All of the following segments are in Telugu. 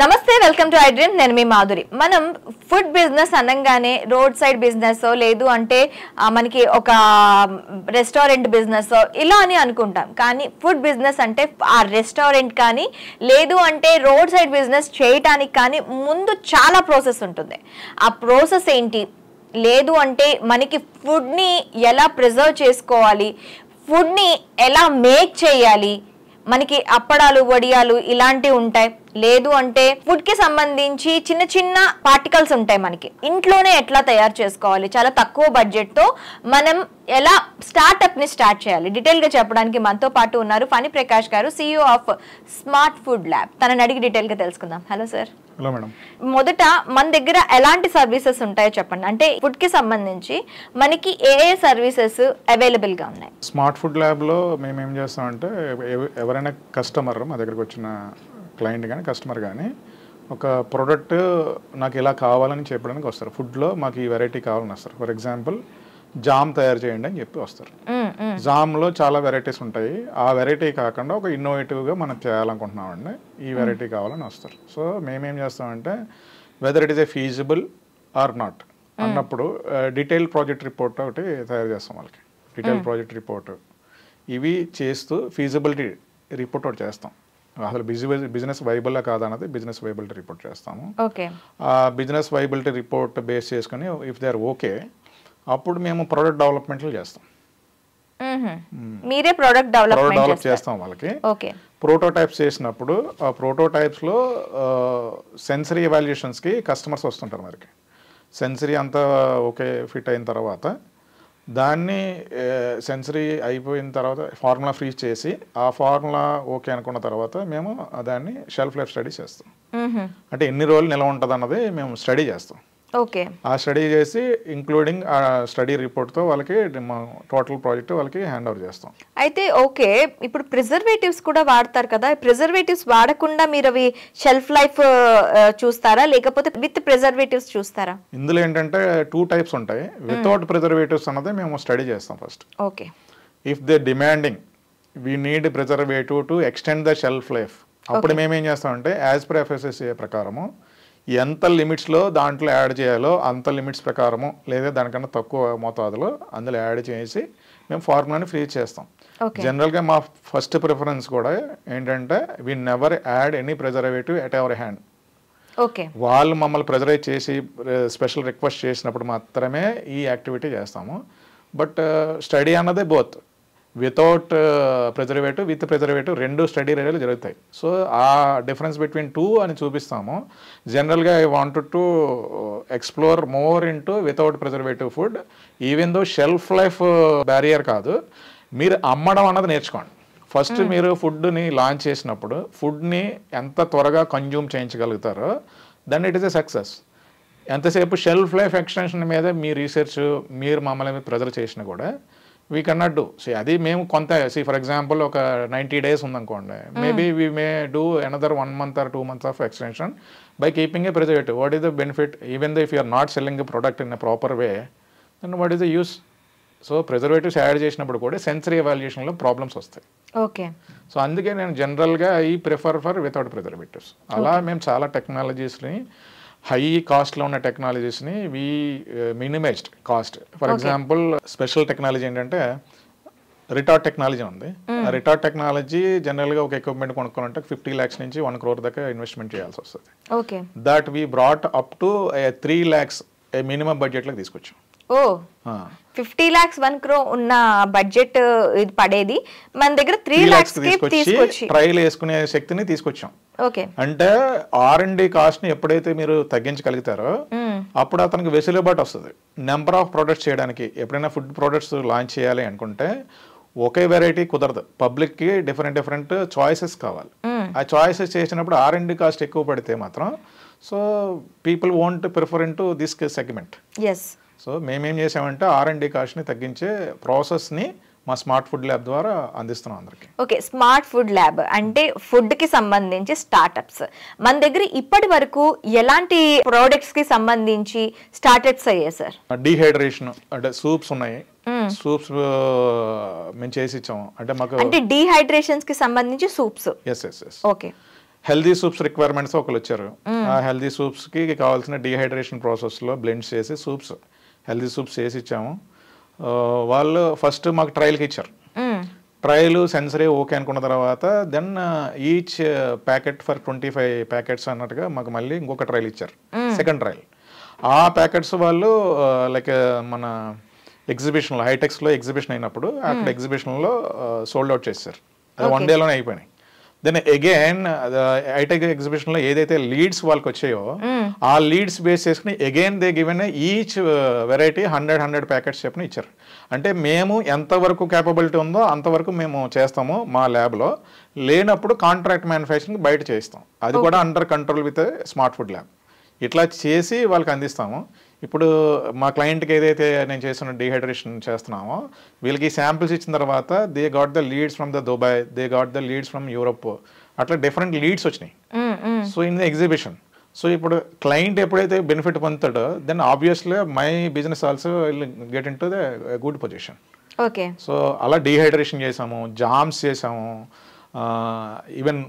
నమస్తే వెల్కమ్ టు ఐడ్రీమ్ నేను మీ మాధురి మనం ఫుడ్ బిజినెస్ అనగానే రోడ్ సైడ్ బిజినెస్ లేదు అంటే మనకి ఒక రెస్టారెంట్ బిజినెస్ ఇలా అని అనుకుంటాం కానీ ఫుడ్ బిజినెస్ అంటే ఆ రెస్టారెంట్ కానీ లేదు అంటే రోడ్ సైడ్ బిజినెస్ చేయటానికి కానీ ముందు చాలా ప్రాసెస్ ఉంటుంది ఆ ప్రాసెస్ ఏంటి లేదు అంటే మనకి ఫుడ్ని ఎలా ప్రిజర్వ్ చేసుకోవాలి ఫుడ్ని ఎలా మేక్ చేయాలి మనకి అప్పడాలు వడియాలు ఇలాంటివి ఉంటాయి లేదు అంటే ఫుడ్ కి సంబంధించి చిన్న చిన్న పార్టికల్స్ ఉంటాయి మనకి ఇంట్లోనే ఎట్లా తయారు చేసుకోవాలి చాలా తక్కువ బడ్జెట్ తో మనం ఎలా స్టార్ట్అప్ ని స్టార్ట్ చేయాలి డీటెయిల్ గా చెప్పడానికి మనతో పాటు ఉన్నారు Phani Prakash garu CEO of Smart food Lab తనని అడిగి డీటెయిల్ గా తెలుసుకుందాం హలో సార్ హలో మేడం మొదట మన దగ్గర ఎలాంటి సర్వీసెస్ ఉంటాయో చెప్పండి అంటే ఫుడ్ కి సంబంధించి మనకి ఏ ఏ సర్వీసెస్ అవైలబుల్ గా ఉన్నాయి స్మార్ట్ ఫుడ్ ల్యాబ్ లో మేము ఏం చేస్తామంటే ఎవరైనా కస్టమర్ మా దగ్గరకు వచ్చిన క్లయింట్ కానీ కస్టమర్ కానీ ఒక ప్రోడక్ట్ నాకు ఇలా కావాలని చెప్పడానికి వస్తారు ఫుడ్లో మాకు ఈ వెరైటీ కావాలని వస్తారు ఫర్ ఎగ్జాంపుల్ జామ్ తయారు చేయండి అని చెప్పి వస్తారు జామ్లో చాలా వెరైటీస్ ఉంటాయి ఆ వెరైటీ కాకుండా ఒక ఇన్నోవేటివ్ గా మనం చేయాలనుకుంటున్నామండి ఈ వెరైటీ కావాలని వస్తారు సో మేమేం చేస్తామంటే whether it is a feasible or not అన్నప్పుడు డీటెయిల్ ప్రాజెక్ట్ రిపోర్ట్ ఒకటి తయారు చేస్తాం వాళ్ళకి డీటెయిల్ ప్రాజెక్ట్ రిపోర్ట్ ఇవి చేస్తూ ఫీజిబిలిటీ రిపోర్ట్ ఒకటి చేస్తాం అసలు బిజినెస్ బిజినెస్ వైబుల్లా కాదన్నది బిజినెస్ వైబిలిటీ రిపోర్ట్ చేస్తాము ఆ బిజినెస్ వైబిలిటీ రిపోర్ట్ బేస్ చేసుకుని ఇఫ్ దే ఆర్ ఓకే అప్పుడు మేము ప్రోడక్ట్ డెవలప్మెంట్లు చేస్తాం మీరే ప్రోడక్ట్ డెవలప్ డెవలప్ చేస్తాం వాళ్ళకి ప్రోటోటైప్స్ చేసినప్పుడు ఆ ప్రోటోటైప్స్లో సెన్సరీ కి కస్టమర్స్ వస్తుంటారు మనకి సెన్సరీ అంతా ఓకే ఫిట్ అయిన తర్వాత దాన్ని సెన్సరీ అయిపోయిన తర్వాత ఫార్ములా ఫ్రీజ్ చేసి ఆ ఫార్ములా ఓకే అనుకున్న తర్వాత మేము దాన్ని షెల్ఫ్ లైఫ్ స్టడీ చేస్తాం అంటే ఎన్ని రోజులు నిల్వ ఉంటుంది అన్నది మేము స్టడీ చేస్తాం ఓకే ఆ స్టడీ చేసి ఇంక్లూడింగ్ ఆ స్టడీ రిపోర్ట్తో వాళ్ళకి టోటల్ ప్రాజెక్ట్ వాళ్ళకి హ్యాండ్ ఓవర్ చేస్తాం అయితే ఓకే ఇప్పుడు ప్రిజర్వేటివ్స్ కూడా వాడతారు కదా ప్రిజర్వేటివ్స్ వాడకుండా మీరు అవి షెల్ఫ్ లైఫ్ చూస్తారా లేకపోతే విత్ ప్రిజర్వేటివ్స్ చూస్తారా ఇందులో ఏంటంటే టూ టైప్స్ ఉంటాయి వితౌట్ ప్రిజర్వేటివ్స్ అన్నది మేము స్టడీ చేస్తాం first okay if they demanding we need preservative to extend the shelf life అప్పుడు మేమేం చేస్తామంటే యాజ్ పర్ ఎఫ్ఎస్ఎస్ఏ ప్రకారము ఎంత లిమిట్స్లో దాంట్లో యాడ్ చేయాలో అంత లిమిట్స్ ప్రకారము లేదా దానికన్నా తక్కువ మోతాదులో అందులో యాడ్ చేసి మేము ఫార్ములాని ఫ్రీ చేస్తాం జనరల్గా మా ఫస్ట్ ప్రిఫరెన్స్ కూడా ఏంటంటే we never add any preservative at our hand okay వాళ్ళు మమ్మల్ని ప్రెజరైజ్ చేసి స్పెషల్ రిక్వెస్ట్ చేసినప్పుడు మాత్రమే ఈ యాక్టివిటీ చేస్తాము బట్ స్టడీ uh, అన్నదే both without preservative with preservative రెండు స్టడీ రేడియోలు జరుగుతాయి సో ఆ డిఫరెన్స్ బిట్వీన్ టూ అని చూపిస్తాము జనరల్గా I want to explore more into without preservative food even though shelf life barrier కాదు మీరు అమ్మడం అన్నది నేర్చుకోండి ఫస్ట్ hmm. మీరు ఫుడ్ని లాంచ్ చేసినప్పుడు ఫుడ్ని ఎంత త్వరగా కన్జ్యూమ్ చేయించగలుగుతారో then it is a success ఎంతసేపు షెల్ఫ్ లైఫ్ ఎక్స్టెన్షన్ మీద మీ రీసెర్చ్ మీరు మమ్మల్ని ప్రజలు చేసినా కూడా వీ కెనాట్ డూ సి అది మేము కొంత సి ఫర్ ఎగ్జాంపుల్ ఒక నైంటీ డేస్ ఉందనుకోండి maybe we may do another one month or two months of extension by keeping a preservative what is the benefit even the if you're not selling product in a proper way then what is the use so preservatives యాడ్ చేసినప్పుడు కూడా సెన్సరీ ఎవాల్యుయేషన్లో ప్రాబ్లమ్స్ వస్తాయి ఓకే సో అందుకే నేను జనరల్గా ఈ ప్రిఫర్ ఫర్ వితౌట్ ప్రిజర్వేటివ్స్ అలా మేము చాలా టెక్నాలజీస్ని హై కాస్ట్లో ఉన్న టెక్నాలజీస్ని we minimized cost for example special technology ఏంటంటే రిటార్డ్ టెక్నాలజీ ఉంది రిటార్డ్ టెక్నాలజీ జనరల్గా ఒక ఎక్విప్మెంట్ కొనుక్కోవాలంటే ఫిఫ్టీ ల్యాక్స్ నుంచి వన్ క్రోర్ దాకా ఇన్వెస్ట్మెంట్ చేయాల్సి వస్తుంది that we brought up to three lakhs minimum బడ్జెట్లోకి తీసుకొచ్చాం ఓ ఫిఫ్టీ లాక్స్ వన్ క్రో ఉన్న బడ్జెట్ ఇది పడేది మన దగ్గర త్రీ లాక్స్ తీసుకొచ్చి ట్రయల్ వేసుకునే శక్తిని తీసుకొచ్చాం ఓకే అంటే ఆర్ అండ్ డి కాస్ట్ ని ఎప్పుడైతే మీరు తగ్గించగలుగుతారో అప్పుడు అతనికి వెసులుబాటు వస్తుంది నెంబర్ ఆఫ్ ప్రొడక్ట్స్ చేయడానికి ఎప్పుడైనా ఫుడ్ ప్రొడక్ట్స్ లాంచ్ చేయాలి అనుకుంటే ఒకే వెరైటీ కుదరదు పబ్లిక్ కి డిఫరెంట్ డిఫరెంట్ చాయిసెస్ కావాలి ఆ చాయిసెస్ చేసినప్పుడు ఆర్ అండ్ డి కాస్ట్ ఎక్కువ పడితే మాత్రం so people want prefer into this segment yes so మేమేం చేసామంటే ఆర్ అండ్ డి కాస్ట్ని తగ్గించే ప్రాసెస్ని మా స్మార్ట్ ఫుడ్ ల్యాబ్ ద్వారా అందిస్తున్నాం అందరికి ఓకే స్మార్ట్ ఫుడ్ ల్యాబ్ అంటే ఫుడ్ కి సంబంధించి స్టార్టప్స్ మన దగ్గర ఇప్పటి వరకు ఎలాంటి కి సంబంధించి స్టార్టప్స్ అయ్యాయి సార్ డిహైడ్రేషన్ అంటే సూప్స్ ఉన్నాయి సూప్స్ మేము చేసి ఇచ్చాము అంటే మాకు అంటే డిహైడ్రేషన్ కి సంబంధించి soups yes yes yes okay healthy soups requirements ఒకరు వచ్చారు ఆ హెల్దీ సూప్స్ కి కావాల్సిన డిహైడ్రేషన్ ప్రాసెస్ లో బ్లెండ్స్ చేసి సూప్స్ హెల్దీ సూప్స్ చేసి ఇచ్చాము వాళ్ళు ఫస్ట్ మాకు ట్రయల్కి ఇచ్చారు ట్రయల్ సెన్సరీ ఓకే అనుకున్న తర్వాత then each packet for twenty five packets అన్నట్టుగా మాకు మళ్ళీ ఇంకొక ట్రయల్ ఇచ్చారు సెకండ్ ట్రయల్ ఆ ప్యాకెట్స్ వాళ్ళు లైక్ మన ఎగ్జిబిషన్లో హైటెక్స్లో ఎగ్జిబిషన్ అయినప్పుడు అక్కడ ఎగ్జిబిషన్లో సోల్డ్ అవుట్ చేశారు అది వన్ డేలోనే అయిపోయినాయి దెన్ అగైన్ ఐటెక్ ఎగ్జిబిషన్ లో ఏదైతే లీడ్స్ వాళ్ళకి వచ్చాయో ఆ లీడ్స్ బేస్ చేసుకుని again they given each variety hundred hundred packets చెప్పిన ఇచ్చారు అంటే మేము ఎంతవరకు క్యాపబిలిటీ ఉందో అంతవరకు మేము చేస్తాము మా ల్యాబ్లో లేనప్పుడు కాంట్రాక్ట్ మ్యానుఫ్యాక్చరింగ్ బయట చేస్తాం అది కూడా under control with Smart food Lab ఇట్లా చేసి వాళ్ళకి అందిస్తాము ఇప్పుడు మా క్లయింట్కి ఏదైతే నేను చేస్తున్న డీహైడ్రేషన్ చేస్తున్నామో వీళ్ళకి శాంపిల్స్ ఇచ్చిన తర్వాత they got the leads from the Dubai they got the leads from Europe అట్లా డిఫరెంట్ లీడ్స్ వచ్చినాయి so in the exhibition so ఇప్పుడు క్లయింట్ ఎప్పుడైతే బెనిఫిట్ పొందుతాడో then obviously my business also get into the good position okay so అలా డీహైడ్రేషన్ చేసాము జామ్స్ చేసాము ఈవెన్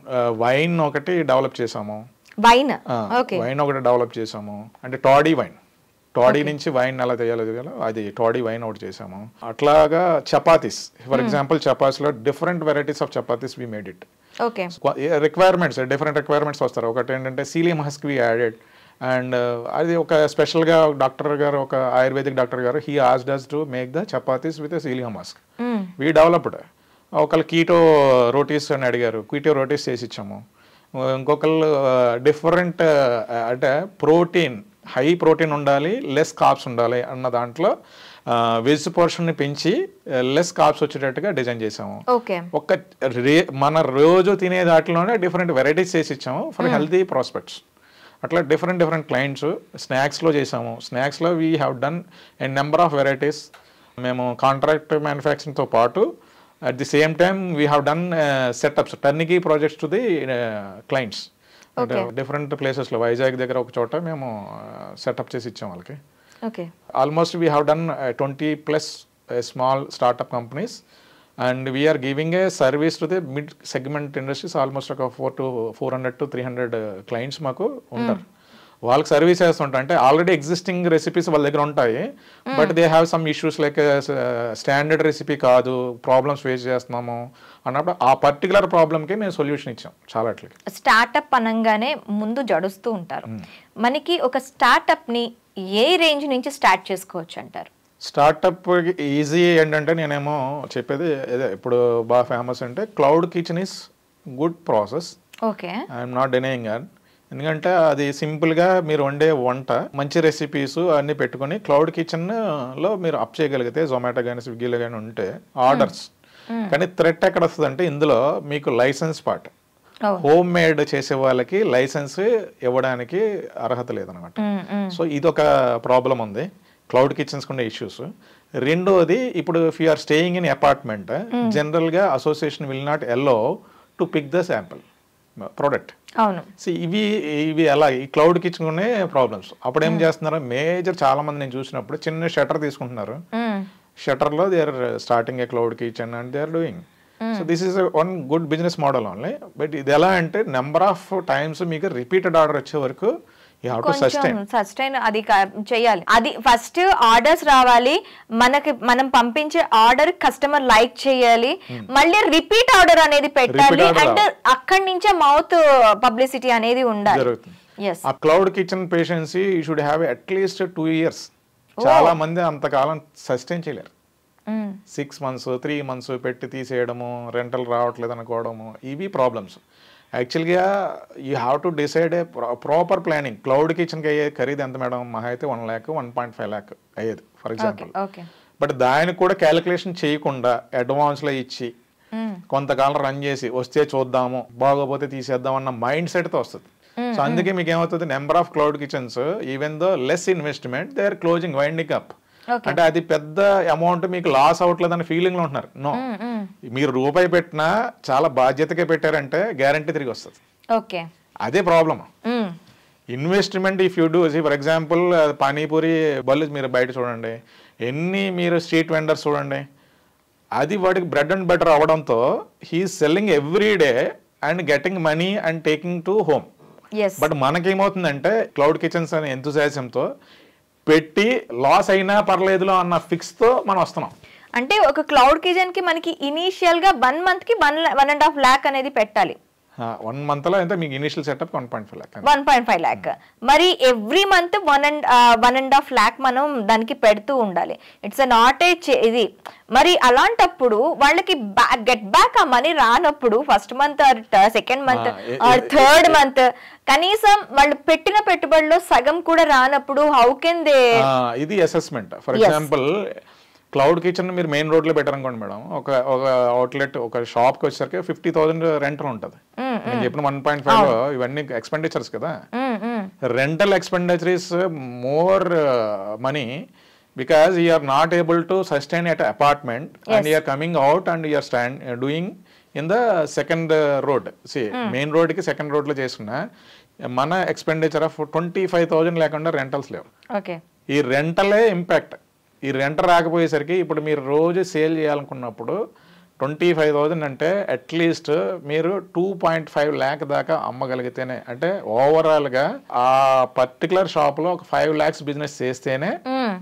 వైన్ ఒకటి డెవలప్ చేసాము వైన్ వైన్ ఒకటి డెవలప్ చేసాము అంటే టాడీ వైన్ టాడీ నుంచి వైన్ ఎలా తెయాలో తెలియాలో అది టాడీ వైన్ అవుట్ చేసాము అట్లాగా చపాతీస్ ఫర్ hmm. ఎగ్జాంపుల్ చపాతీస్లో different varieties of chapatis we made it requirements different requirements వస్తారు ఒకటి ఏంటంటే psyllium husk we added and అది ఒక స్పెషల్గా డాక్టర్ గారు ఒక ఆయుర్వేదిక్ డాక్టర్ గారు he as does to make the chapatis with psyllium mask we developed ఒకళ్ళు కీటో రోటీస్ అని అడిగారు కీటో రోటీస్ చేసి ఇచ్చాము ఇంకొకళ్ళు డిఫరెంట్ uh, uh, అంటే ప్రోటీన్ హై ప్రోటీన్ ఉండాలి లెస్ కాప్స్ ఉండాలి అన్న దాంట్లో వెజ్ పోర్షన్ని పెంచి లెస్ కాప్స్ వచ్చేటట్టుగా డిజైన్ చేసాము ఒక మన రోజు తినే దాంట్లోనే డిఫరెంట్ వెరైటీస్ చేసి ఇచ్చాము ఫర్ హెల్తీ ప్రాస్పెక్ట్స్ అట్లా డిఫరెంట్ డిఫరెంట్ క్లయింట్స్ స్నాక్స్లో చేసాము స్నాక్స్లో we have done and number of varieties మేము కాంట్రాక్ట్ మ్యానుఫ్యాక్చరింగ్తో పాటు at the same time we have done setups turnkey projects to the clients అంటే డిఫరెంట్ లో వైజాగ్ దగ్గర ఒక చోట మేము సెటప్ uh, చేసి ఇచ్చాం వాళ్ళకి okay almost we have done twenty plus small startup companies and we're giving a service to the mid segment industries almost ఒక four to four hundred to three hundred clients మాకు hmm. ఉంటారు వాళ్ళకి సర్వీస్ చేస్తుంటారు అంటే ఆల్రెడీ ఎగ్జిస్టింగ్ రెసిపీస్ వాళ్ళ దగ్గర ఉంటాయి but they have some issues like standard recipe కాదు ప్రాబ్లమ్స్ ఫేస్ చేస్తున్నాము అన్నప్పుడు ఆ పర్టికులర్ ప్రాబ్లమ్కి మేము సొల్యూషన్ ఇచ్చాం చాలా స్టార్టప్ అనగానే ముందు జడుస్తూ ఉంటారు hmm. మనకి ఒక స్టార్టప్ని ఏ రేంజ్ నుంచి స్టార్ట్ చేసుకోవచ్చు అంటారు స్టార్టప్ ఈజీ ఏంటంటే నేనేమో చెప్పేది ఇప్పుడు బాగా ఫేమస్ అంటే cloud kitchen is good process okay I'm not denying and ఎందుకంటే అది సింపుల్గా మీరు వండే వంట మంచి రెసిపీస్ అన్నీ పెట్టుకొని క్లౌడ్ కిచెన్లో మీరు అప్ చేయగలిగితే జొమాటో hmm. hmm. కానీ స్విగ్గీలో కానీ ఉంటే ఆర్డర్స్ కానీ థ్రెట్ ఎక్కడ వస్తుంది అంటే ఇందులో మీకు లైసెన్స్ పార్ట్ హోమ్ మేడ్ చేసే వాళ్ళకి లైసెన్స్ ఇవ్వడానికి అర్హత లేదనమాట hmm, సో ఇది ఒక ప్రాబ్లం ఉంది క్లౌడ్ కిచెన్స్ కొన్ని ఇష్యూస్ రెండోది ఇప్పుడు if are staying in apartment జనరల్గా association will not allow to pick the sample product అవును సో ఇవి ఇవి ఎలా ఈ క్లౌడ్ కిచెన్లోనే ప్రాబ్లమ్స్ అప్పుడు ఏం hmm. చేస్తున్నారు మేజర్ చాలా మంది నేను చూసినప్పుడు చిన్న షటర్ తీసుకుంటున్నారు లో they are starting a cloud kitchen and they are doing so this is one good business model only but ఇది ఎలా అంటే నెంబర్ ఆఫ్ టైమ్స్ మీకు రిపీటెడ్ ఆర్డర్ వచ్చే వరకు కొంచెం సస్టైన్ అది చేయాలి అది ఫస్ట్ ఆర్డర్స్ రావాలి మనకి మనం పంపించే ఆర్డర్ కస్టమర్ లైక్ చేయాలి hmm. మళ్ళీ రిపీట్ ఆర్డర్ అనేది పెట్టాలి అండ్ అక్కడి నుంచే మౌత్ పబ్లిసిటీ అనేది ఉండాలి ఆ cloud kitchen patiency should have at least two years చాలా oh. మంది అంతకాలం సస్టైన్ చేయలేరు సిక్స్ మంత్స్ త్రీ మంత్స్ పెట్టి తీసేయడము రెంటల్ రావట్లేదు అనుకోవడము ఇవి ప్రాబ్లమ్స్ యాక్చువల్గా you have to decide a proper planning cloud కిచెన్కి అయ్యే ఖరీదు ఎంత మేడం మహా అయితే one lakh one point five lakh అయ్యేది ఫర్ ఎగ్జాంపుల్ బట్ దానికి కూడా క్యాలిక్యులేషన్ చేయకుండా అడ్వాన్స్లో ఇచ్చి hmm. కొంతకాలం రన్ చేసి వస్తే చూద్దాము బాగోపోతే తీసేద్దాం అన్న మైండ్ సెట్తో వస్తుంది సో hmm, అందుకే మీకు ఏమవుతుంది number of cloud kitchens even though less investment they are closing winding up అంటే అది పెద్ద అమౌంట్ మీకు లాస్ అవ్వట్లేదన్న ఫీలింగ్లో ఉంటున్నారు నో hmm, మీరు రూపాయి పెట్టినా చాలా బాధ్యతగా పెట్టారంటే గ్యారంటీ తిరిగి వస్తుంది ఓకే అదే problem investment if you do for example panipuri బళ్ళు మీరు బయట చూడండి ఎన్ని మీరు స్ట్రీట్ వెండర్స్ చూడండి అది వాడికి బ్రెడ్ అండ్ బటర్ అవడంతో he selling every day and getting money and taking to home but మనకేమవుతుందంటే క్లౌడ్ కిచెన్స్ అనే ఎంతజాస్యంతో పెట్టి లాస్ అయినా పర్లేదులో అన్న ఫిక్స్తో మనం వస్తున్నాం అంటే ఒక క్లౌడ్ కిచెన్ కి మనకి ఇనీషియల్ గా వన్ మంత్ కి one one and half lakh అనేది పెట్టాలి వన్ మంత్ లో ఎంత మీకు initial setup one point five lakh one point five lakh మరి every month one and one and half lakh మనం దానికి పెడుతూ ఉండాలి ఇట్స్ నాట్ ఏ ఇది మరి అలాంటప్పుడు వాళ్ళకి గెట్ బ్యాక్ ఆ మనీ రానప్పుడు first month or second month or third month కనీసం వాళ్ళు పెట్టిన పెట్టుబడిలో సగం కూడా రానప్పుడు హౌ కెన్ దే ఇది assessment for example cloud kitchen మీరు మెయిన్ రోడ్లో అనుకోండి మేడం ఒక ఒక అవుట్లెట్ ఒక షాప్కి వచ్చేసరికి ఫిఫ్టీ థౌసండ్ రెంటల్ ఉంటుంది నేను చెప్పిన వన్ పాయింట్ ఫైవ్ ఇవన్నీ ఎక్స్పెండిచర్స్ కదా rental expenditures more money because are not able to sustain at apartment and you're coming out and you're stand doing in the second road C main రోడ్కి సెకండ్ రోడ్లో చేస్తున్న మన expenditure of twenty five thousand లేకుండా రెంటల్స్ లేవు ఈ రెంటలే ఇంపాక్ట్ ఈ రెంట రాకపోయేసరికి ఇప్పుడు మీరు రోజు సేల్ చేయాలనుకున్నప్పుడు ట్వంటీ ఫైవ్ థౌజండ్ అంటే అట్లీస్ట్ మీరు టూ పాయింట్ ఫైవ్ ల్యాక్ దాకా అమ్మగలిగితేనే అంటే ఓవరాల్గా ఆ పర్టికులర్ షాప్లో ఒక ఫైవ్ ల్యాక్స్ బిజినెస్ చేస్తేనే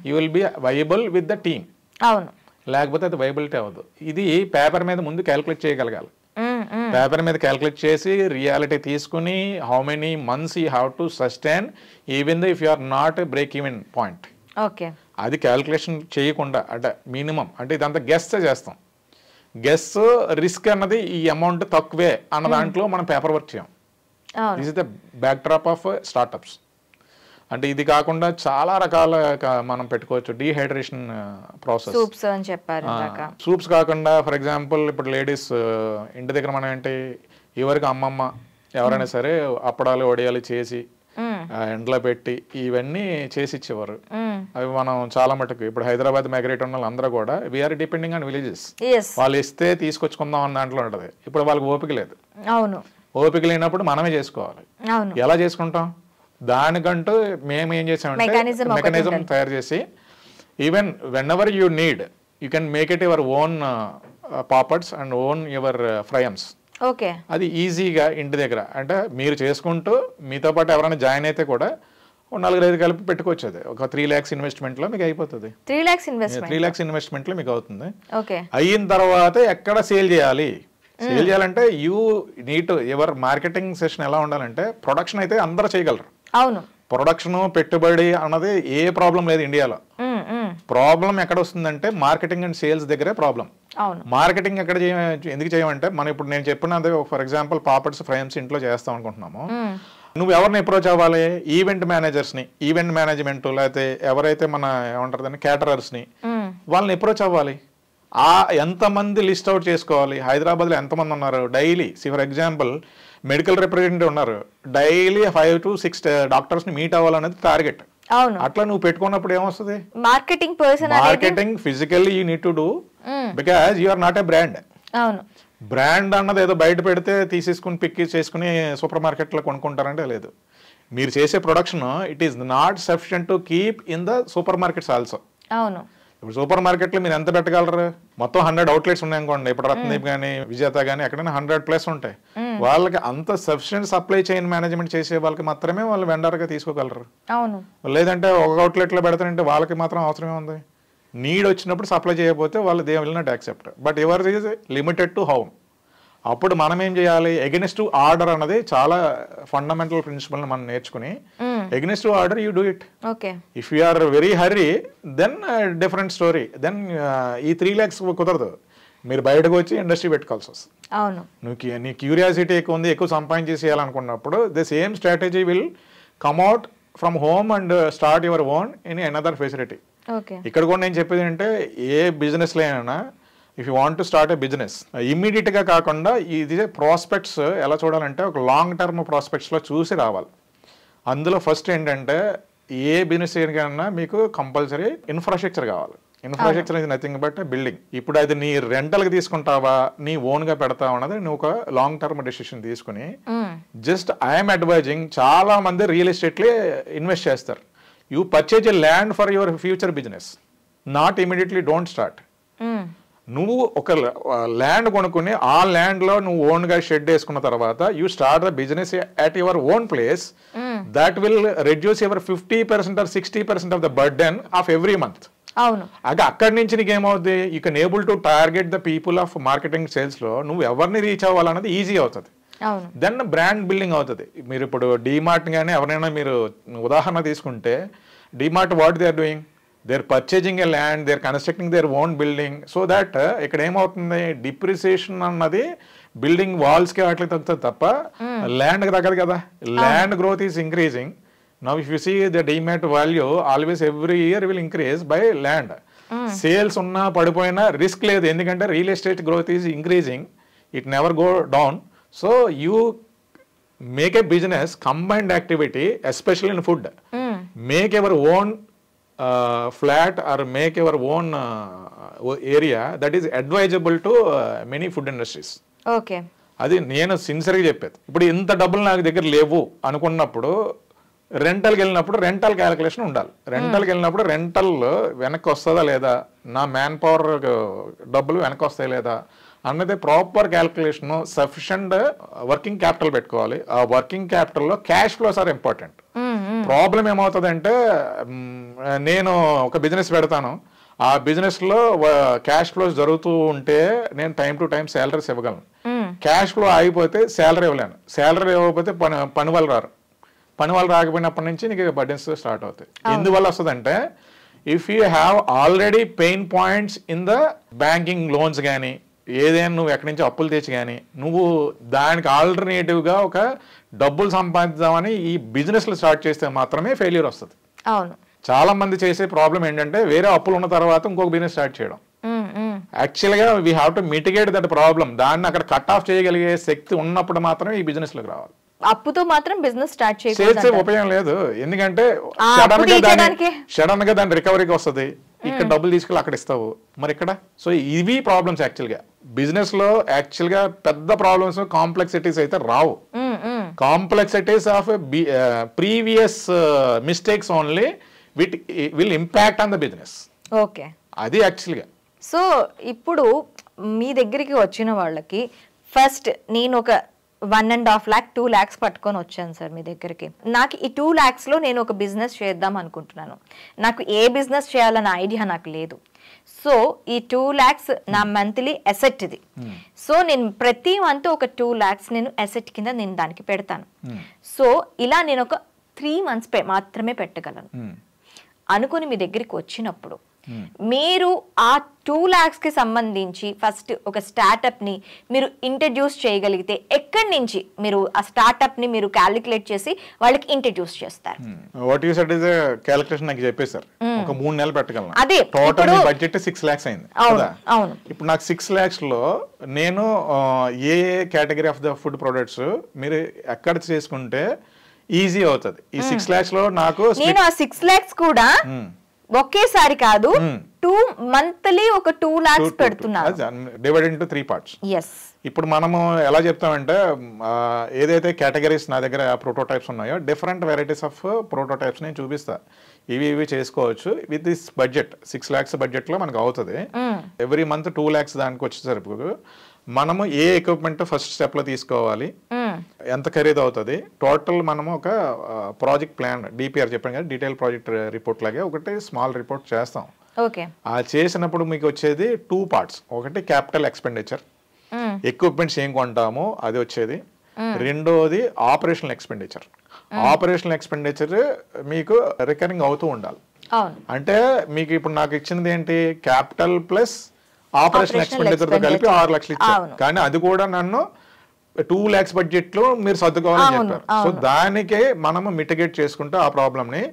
you will be viable with the team అవును లేకపోతే అది వైబిలిటీ అవ్వదు ఇది పేపర్ మీద ముందు క్యాలిక్యులేట్ చేయగలగాలి పేపర్ మీద క్యాలిక్యులేట్ చేసి రియాలిటీ తీసుకుని how many months you have to sustain even the if you are not break even point okay అది క్యాలిక్యులేషన్ చేయకుండా అంటే మినిమం అంటే ఇదంతా గెస్సే చేస్తాం గెస్ రిస్క్ అన్నది ఈ అమౌంట్ తక్కువే అన్న hmm. దాంట్లో మనం పేపర్ వర్క్ చేయం is the backdrop of startups అంటే ఇది కాకుండా చాలా రకాల మనం పెట్టుకోవచ్చు డీహైడ్రేషన్ ప్రాసెస్ సూప్స్ అని చెప్పారు సూప్స్ కాకుండా ఫర్ ఎగ్జాంపుల్ ఇప్పుడు లేడీస్ uh, ఇంటి దగ్గర మనం ఏంటి ఎవరికి అమ్మమ్మ ఎవరైనా hmm. సరే అప్పడాలు వడియాలు చేసి hmm. ఎండలో పెట్టి ఇవన్నీ చేసి ఇచ్చేవారు అవి మనం చాలా మటుకు ఇప్పుడు హైదరాబాద్ మైగ్రేట్ ఉన్న అందరూ కూడా వీఆర్ డిపెండింగ్ ఆన్ విలేజెస్ వాళ్ళు ఇస్తే తీసుకొచ్చుకుందాం అన్న దాంట్లో ఉంటది ఇప్పుడు వాళ్ళకి ఓపిక లేదు అవును ఓపిక లేనప్పుడు మనమే చేసుకోవాలి ఎలా చేసుకుంటాం దానికంటూ మేము ఏం చేసామంటే మెకానిజం తయారు చేసి even whenever you need you can make it your own papads and own your fryums okay అది ఈజీగా ఇంటి దగ్గర అంటే మీరు చేసుకుంటూ మీతో పాటు ఎవరైనా జాయిన్ అయితే కూడా ఐదు కలిపి పెట్టుకోవచ్చు అది ఒక త్రీ ల్యాక్స్ లో మీకు అయిపోతుంది three lakhs investment three lakhs లో మీకు అవుతుంది ఓకే అయిన తర్వాత ఎక్కడ సేల్ చేయాలి సేల్ చేయాలంటే you need ever marketing session ఎలా ఉండాలంటే ప్రొడక్షన్ అయితే అందరూ చేయగలరు అవును ప్రొడక్షన్ పెట్టుబడి అన్నది ఏ ప్రాబ్లం లేదు ఇండియాలో ప్రాబ్లం ఎక్కడ వస్తుందంటే మార్కెటింగ్ అండ్ సేల్స్ దగ్గరే ప్రాబ్లం మార్కెటింగ్ ఎక్కడ ఎందుకు చేయమంటే మనం ఇప్పుడు నేను చెప్పినది ఫర్ ఎగ్జాంపుల్ పాపర్స్ ఫ్రేమ్స్ ఇంట్లో చేస్తాం అనుకుంటున్నాము నువ్వు ఎవరిని అప్రోచ్ అవ్వాలి ఈవెంట్ మేనేజర్స్ని ఈవెంట్ మేనేజ్మెంట్ లేకపోతే ఎవరైతే మన ఏమంటారు దాన్ని ని వాళ్ళని అప్రోచ్ అవ్వాలి ఆ ఎంతమంది లిస్ట్ అవుట్ చేసుకోవాలి హైదరాబాద్ లో ఎంతమంది ఉన్నారు daily see for example medical representative ఉన్నారు daily five to six doctors ని మీట్ అవ్వాలనేది టార్గెట్ అవును అట్లా నువ్వు పెట్టుకున్నప్పుడు ఏమొస్తుంది marketing person marketing physically you need to do because you are not a brand అవును బ్రాండ్ అన్నది ఏదో బయట పెడితే తీసేసుకుని పిక్ చేసుకుని సూపర్ మార్కెట్లో కొనుక్కుంటారంటే లేదు మీరు చేసే production it is not sufficient to keep in the supermarkets also అవును ఇప్పుడు సూపర్ మార్కెట్లో మీరు ఎంత పెట్టగలరు మొత్తం హండ్రెడ్ అవుట్లెట్స్ ఉన్నాయి అనుకోండి ఇప్పుడు రత్నదీప్ కానీ విజేత కానీ ఎక్కడైనా హండ్రెడ్ ప్లస్ ఉంటాయి వాళ్ళకి అంత సఫిషియెంట్ సప్లై చైన్ మేనేజ్మెంట్ చేసే వాళ్ళకి మాత్రమే వాళ్ళు వెండర్గా తీసుకోగలరు అవును లేదంటే ఒక అవుట్లెట్లో పెడతారంటే వాళ్ళకి మాత్రం అవసరమే ఉంది నీడ్ వచ్చినప్పుడు సప్లై చేయకపోతే వాళ్ళు they will not accept but ever is limited to home అప్పుడు మనం ఏం చేయాలి ఎగెనిస్ట్ ఆర్డర్ అన్నది చాలా ఫండమెంటల్ ప్రిన్సిపల్ మనం నేర్చుకుని against order you do it if you are very hurry then different story then ఈ త్రీ ల్యాక్స్ కుదరదు మీరు బయటకు వచ్చి ఇండస్ట్రీ పెట్టుకోవాల్సి వస్తుంది అవును నువ్వు నీ క్యూరియాసిటీ ఎక్కువ ఉంది ఎక్కువ సంపాదించేసేయాలనుకున్నప్పుడు the same strategy will come at from home and start your own in another facility ఇక్కడ కూడా నేను చెప్పేది ఏంటంటే ఏ లో అయినా if you want to start a business గా కాకుండా ఇది ప్రాస్పెక్ట్స్ ఎలా చూడాలంటే ఒక లాంగ్ టర్మ్ ప్రాస్పెక్ట్స్ లో చూసి రావాలి అందులో ఫస్ట్ ఏంటంటే ఏ బిజినెస్ చేయడానికైనా మీకు కంపల్సరీ ఇన్ఫ్రాస్ట్రక్చర్ కావాలి ఇన్ఫ్రాస్ట్రక్చర్ అనేది నథింగ్ బట్ బిల్డింగ్ ఇప్పుడు అది నీ రెంటల్ గా తీసుకుంటావా నీ ఓన్గా పెడతావు అన్నది నువ్వు ఒక లాంగ్ టర్మ్ డెసిషన్ తీసుకుని జస్ట్ ఐఎమ్ అడ్వైజింగ్ చాలా మంది రియల్ ఎస్టేట్లే ఇన్వెస్ట్ చేస్తారు you purchase a land for your future business not immediately don't start నువ్వు ఒక ల్యాండ్ కొనుక్కుని ఆ ల్యాండ్ లో నువ్వు ఓన్గా షెడ్ వేసుకున్న తర్వాత you start the business at your own place that will reduce your fifty percent or sixty percent of the burden of every month అవును అక్కడ అక్కడి నుంచి నీకు ఏమవుతుంది you can able to target the people of marketing sales లో నువ్వు ఎవరిని రీచ్ అవ్వాలన్నది ఈజీ అవుతుంది దెన్ బ్రాండ్ బిల్డింగ్ అవుతుంది మీరు ఇప్పుడు డీమార్ట్ కానీ ఎవరైనా మీరు ఉదాహరణ తీసుకుంటే DMart what they are doing their purchasing A land their constructing their own building so that ఇక్కడ ఏమవుతుంది డిప్రిసియేషన్ అన్నది బిల్డింగ్ వాల్స్ hmm. కి వాటి తప్ప ల్యాండ్ తగ్గదు కదా land growth is increasing now if you see the demat value always every year will increase by land sales ఉన్నా పడిపోయినా రిస్క్ లేదు ఎందుకంటే real estate growth is increasing it never go down so you make a business combined activity especial in food make ever own flat or make ever own area that is advisable to many food industries okay అది నేను సిన్సియర్గా చెప్పేది ఇప్పుడు ఇంత డబ్బులు నాకు దగ్గర లేవు అనుకున్నప్పుడు రెంటల్కి వెళ్ళినప్పుడు రెంటల్ క్యాలిక్యులేషన్ ఉండాలి రెంటల్కి hmm. వెళ్ళినప్పుడు రెంటల్ వెనక్కి వస్తుందా లేదా నా మ్యాన్ పవర్ డబ్బులు వెనక్కి వస్తాయి లేదా అన్నది proper calculation sufficient working capital పెట్టుకోవాలి ఆ వర్కింగ్ క్యాపిటల్లో cash flows are important problem ఏమవుతుందంటే నేను ఒక బిజినెస్ పెడతాను ఆ బిజినెస్ లో క్యాష్ ఫ్లోస్ జరుగుతూ ఉంటే నేను టైం టు టైం శాలరీస్ ఇవ్వగలను క్యాష్ ఫ్లో ఆగిపోతే శాలరీ ఇవ్వలేను శాలరీ ఇవ్వకపోతే పని పని వాళ్ళు రారు పని వాళ్ళు రాకపోయినప్పటి నుంచి నీకు బడ్డెన్స్ స్టార్ట్ అవుతాయి ఎందువల్ల వస్తుందంటే if you have already pain points in the banking loans కానీ ఏదైనా నువ్వు ఎక్కడి నుంచి అప్పులు తెచ్చి కానీ నువ్వు దానికి ఆల్టర్నేటివ్గా ఒక డబ్బులు సంపాదిద్దామని ఈ బిజినెస్లు స్టార్ట్ చేస్తే మాత్రమే ఫెయిల్యూర్ వస్తుంది అవును చాలా మంది చేసే ప్రాబ్లం ఏంటంటే వేరే అప్పులు ఉన్న తర్వాత ఇంకొక బిజినెస్ స్టార్ట్ చేయడం యాక్చువల్గా we have to mitigate that problem దాన్ని అక్కడ కట్ ఆఫ్ చేయగలిగే శక్తి ఉన్నప్పుడు మాత్రమే ఈ బిజినెస్లోకి రావాలి అప్పుతో మాత్రం బిజినెస్ స్టార్ట్ చేసే ఉపయోగం లేదు ఎందుకంటే సడన్ గా దాని రికవరీకి వస్తుంది ఇక్కడ డబ్బులు తీసుకెళ్ళి అక్కడ ఇస్తావు మరి ఇక్కడ సో ఇవి ప్రాబ్లమ్స్ యాక్చువల్ గా బిజినెస్ లో యాక్చువల్ గా పెద్ద ప్రాబ్లమ్స్ కాంప్లెక్సిటీస్ అయితే రావు complexities of previous mistakes only it will impact on the business okay అది యాక్చువల్ గా సో ఇప్పుడు మీ దగ్గరికి వచ్చిన వాళ్ళకి ఫస్ట్ నేను ఒక one and half lakh two lakhs పట్టుకొని వచ్చాను సార్ మీ దగ్గరికి నాకు ఈ టూ ల్యాక్స్లో నేను ఒక బిజినెస్ చేద్దాం అనుకుంటున్నాను నాకు ఏ బిజినెస్ చేయాలన్న ఐడియా నాకు లేదు సో ఈ టూ ల్యాక్స్ నా మంత్లీ hmm. అసెట్ ఇది సో hmm. నేను ప్రతి మంత్ ఒక టూ ల్యాక్స్ నేను అసెట్ కింద నేను దానికి పెడతాను సో hmm. ఇలా నేను ఒక త్రీ మంత్స్ మాత్రమే పెట్టగలను అనుకుని మీ దగ్గరికి వచ్చినప్పుడు మీరు ఆ టూ ల్యాక్స్కి సంబంధించి ఫస్ట్ ఒక స్టార్టప్ని మీరు ఇంట్రడ్యూస్ చేయగలిగితే ఎక్కడి నుంచి మీరు ఆ స్టార్టప్ని మీరు క్యాలిక్యులేట్ చేసి వాళ్ళకి ఇంట్రడ్యూస్ చేస్తారు what you set is calculation నాకు చెప్పేశారు hmm. ఒక మూడు నెలలు పెట్టగలను అదే టోటల్ బడ్జెట్ సిక్స్ ల్యాక్స్ అయింది అవును ఇప్పుడు నాకు సిక్స్ ల్యాక్స్లో నేను a category of the food products మీరు ఎక్కడ చేసుకుంటే ఈజీ అవుతుంది ఈ సిక్స్ hmm. లో నాకు నేను ఆ సిక్స్ ల్యాక్స్ కూడా hmm. ఒకేసారి కాదు టూ hmm. మంత్లీ ఒక టూ లాక్స్ పెడుతున్నారు త్రీ పార్ట్స్ ఇప్పుడు మనము ఎలా చెప్తామంటే ఏదైతే కేటగిరీస్ నా దగ్గర ప్రోటోటైప్స్ ఉన్నాయో డిఫరెంట్ వెరైటీస్ ఆఫ్ ప్రోటోటైప్స్ నేను చూపిస్తా ఇవి ఇవి చేసుకోవచ్చు with this budget six lakhs లో మనకు అవుతుంది ఎవ్రీ మంత్ టూ ల్యాక్స్ దానికి వచ్చేసరికి మనము ఏ ఎక్విప్మెంట్ ఫస్ట్ లో తీసుకోవాలి hmm. ఎంత ఖరీదు అవుతుంది టోటల్ మనం ఒక ప్రాజెక్ట్ ప్లాన్ డిపిఆర్ చెప్పాను కదా డీటెయిల్ ప్రాజెక్ట్ రిపోర్ట్ లాగే ఒకటి స్మాల్ రిపోర్ట్ చేస్తాం ఆ చేసినప్పుడు మీకు వచ్చేది టూ పార్ట్స్ ఒకటి క్యాపిటల్ ఎక్స్పెండిచర్ ఎక్విప్మెంట్స్ ఏం కొంటామో అది వచ్చేది రెండోది ఆపరేషనల్ ఎక్స్పెండిచర్ ఆపరేషనల్ ఎక్స్పెండిచర్ మీకు రికరింగ్ అవుతూ ఉండాలి అంటే మీకు ఇప్పుడు నాకు ఇచ్చినది ఏంటి క్యాపిటల్ ప్లస్ ఆపరేషన్ ఎక్స్పెండిచర్ తో కలిపి ఆరు లక్షలు ఇచ్చారు కానీ అది కూడా నన్ను టూ ల్యాక్స్ బడ్జెట్ లో మీరు సర్దుకోవాలని చెప్పారు సో దానికే మనము మిటిగేట్ చేసుకుంటూ ఆ ప్రాబ్లమ్ ని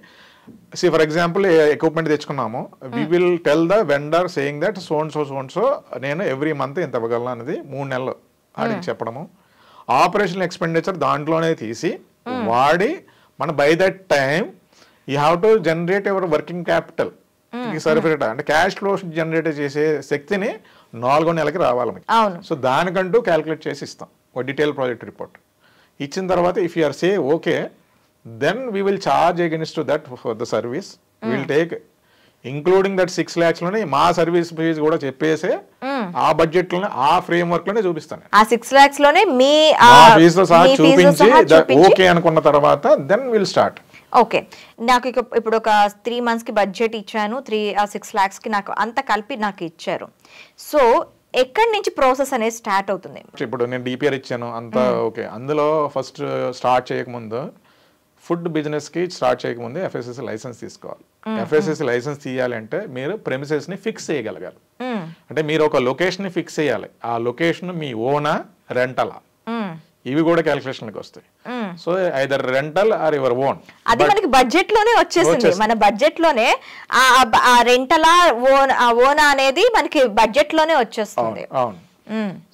సి ఫర్ ఎగ్జాంపుల్ ఎక్విప్మెంట్ తెచ్చుకున్నాము we will tell the vendor saying that so and so so and so నేను ఎవ్రీ మంత్ ఇంత ఇవ్వగలను అనేది మూడు నెలలు ఆడికి చెప్పడము ఆపరేషన్ ఎక్స్పెండిచర్ దాంట్లోనే తీసి వాడి మన by that time you have to generate ever working capital సర్ఫిరేట్ అంటే క్యాష్ ఫ్లో జనరేట్ చేసే శక్తిని నాలుగో నెలకి రావాలి సో దానికంటూ క్యాల్కులేట్ చేసి ఇస్తాం డీటెయిల్ ప్రాజెక్ట్ రిపోర్ట్ ఇచ్చిన తర్వాత if you're say okay then we will charge against that for the service will take including that six lakhs లోనే మా సర్వీస్ ఫీజ్ కూడా చెప్పేసే hmm. ఆ బడ్జెట్ లోనే ఆ ఫ్రేమ్ వర్క్ లోనే చూపిస్తాను ఆ సిక్స్ ల్యాక్స్ లోనే మీ ఫీజుతో సహా చూపించి ఓకే అనుకున్న తర్వాత దెన్ విల్ స్టార్ట్ ఓకే నాకు ఇక ఇప్పుడు ఒక త్రీ మంత్స్కి బడ్జెట్ ఇచ్చాను త్రీ సిక్స్ ల్యాక్స్కి నాకు అంత కలిపి నాకు ఇచ్చారు సో ఎక్కడి నుంచి ప్రాసెస్ అనేది స్టార్ట్ అవుతుంది ఇప్పుడు నేను డిపిఆర్ ఇచ్చాను అంతా ఓకే అందులో ఫస్ట్ స్టార్ట్ చేయకముందు ఫుడ్ బిజినెస్ కి స్టార్ట్ చేయకముందు ఎఫ్ఎస్ఎస్ లైసెన్స్ తీసుకోవాలి ఎఫ్ఎస్ఎస్ లైసెన్స్ తీయాలంటే మీరు ప్రెమిసెస్ ని ఫిక్స్ చేయగలగాలి అంటే మీరు ఒక లొకేషన్ ని ఫిక్స్ చేయాలి ఆ లొకేషన్ మీ ఓనా రెంటలా ఇవి కూడా క్యాలిక్యులేషన్కి వస్తాయి so either rental or your own అది మనకి బడ్జెట్ లోనే వచ్చేసింది మన బడ్జెట్ లోనే ఆ రెంటలా ఓన్ ఓనా అనేది మనకి బడ్జెట్ లోనే వచ్చేస్తుంది అవును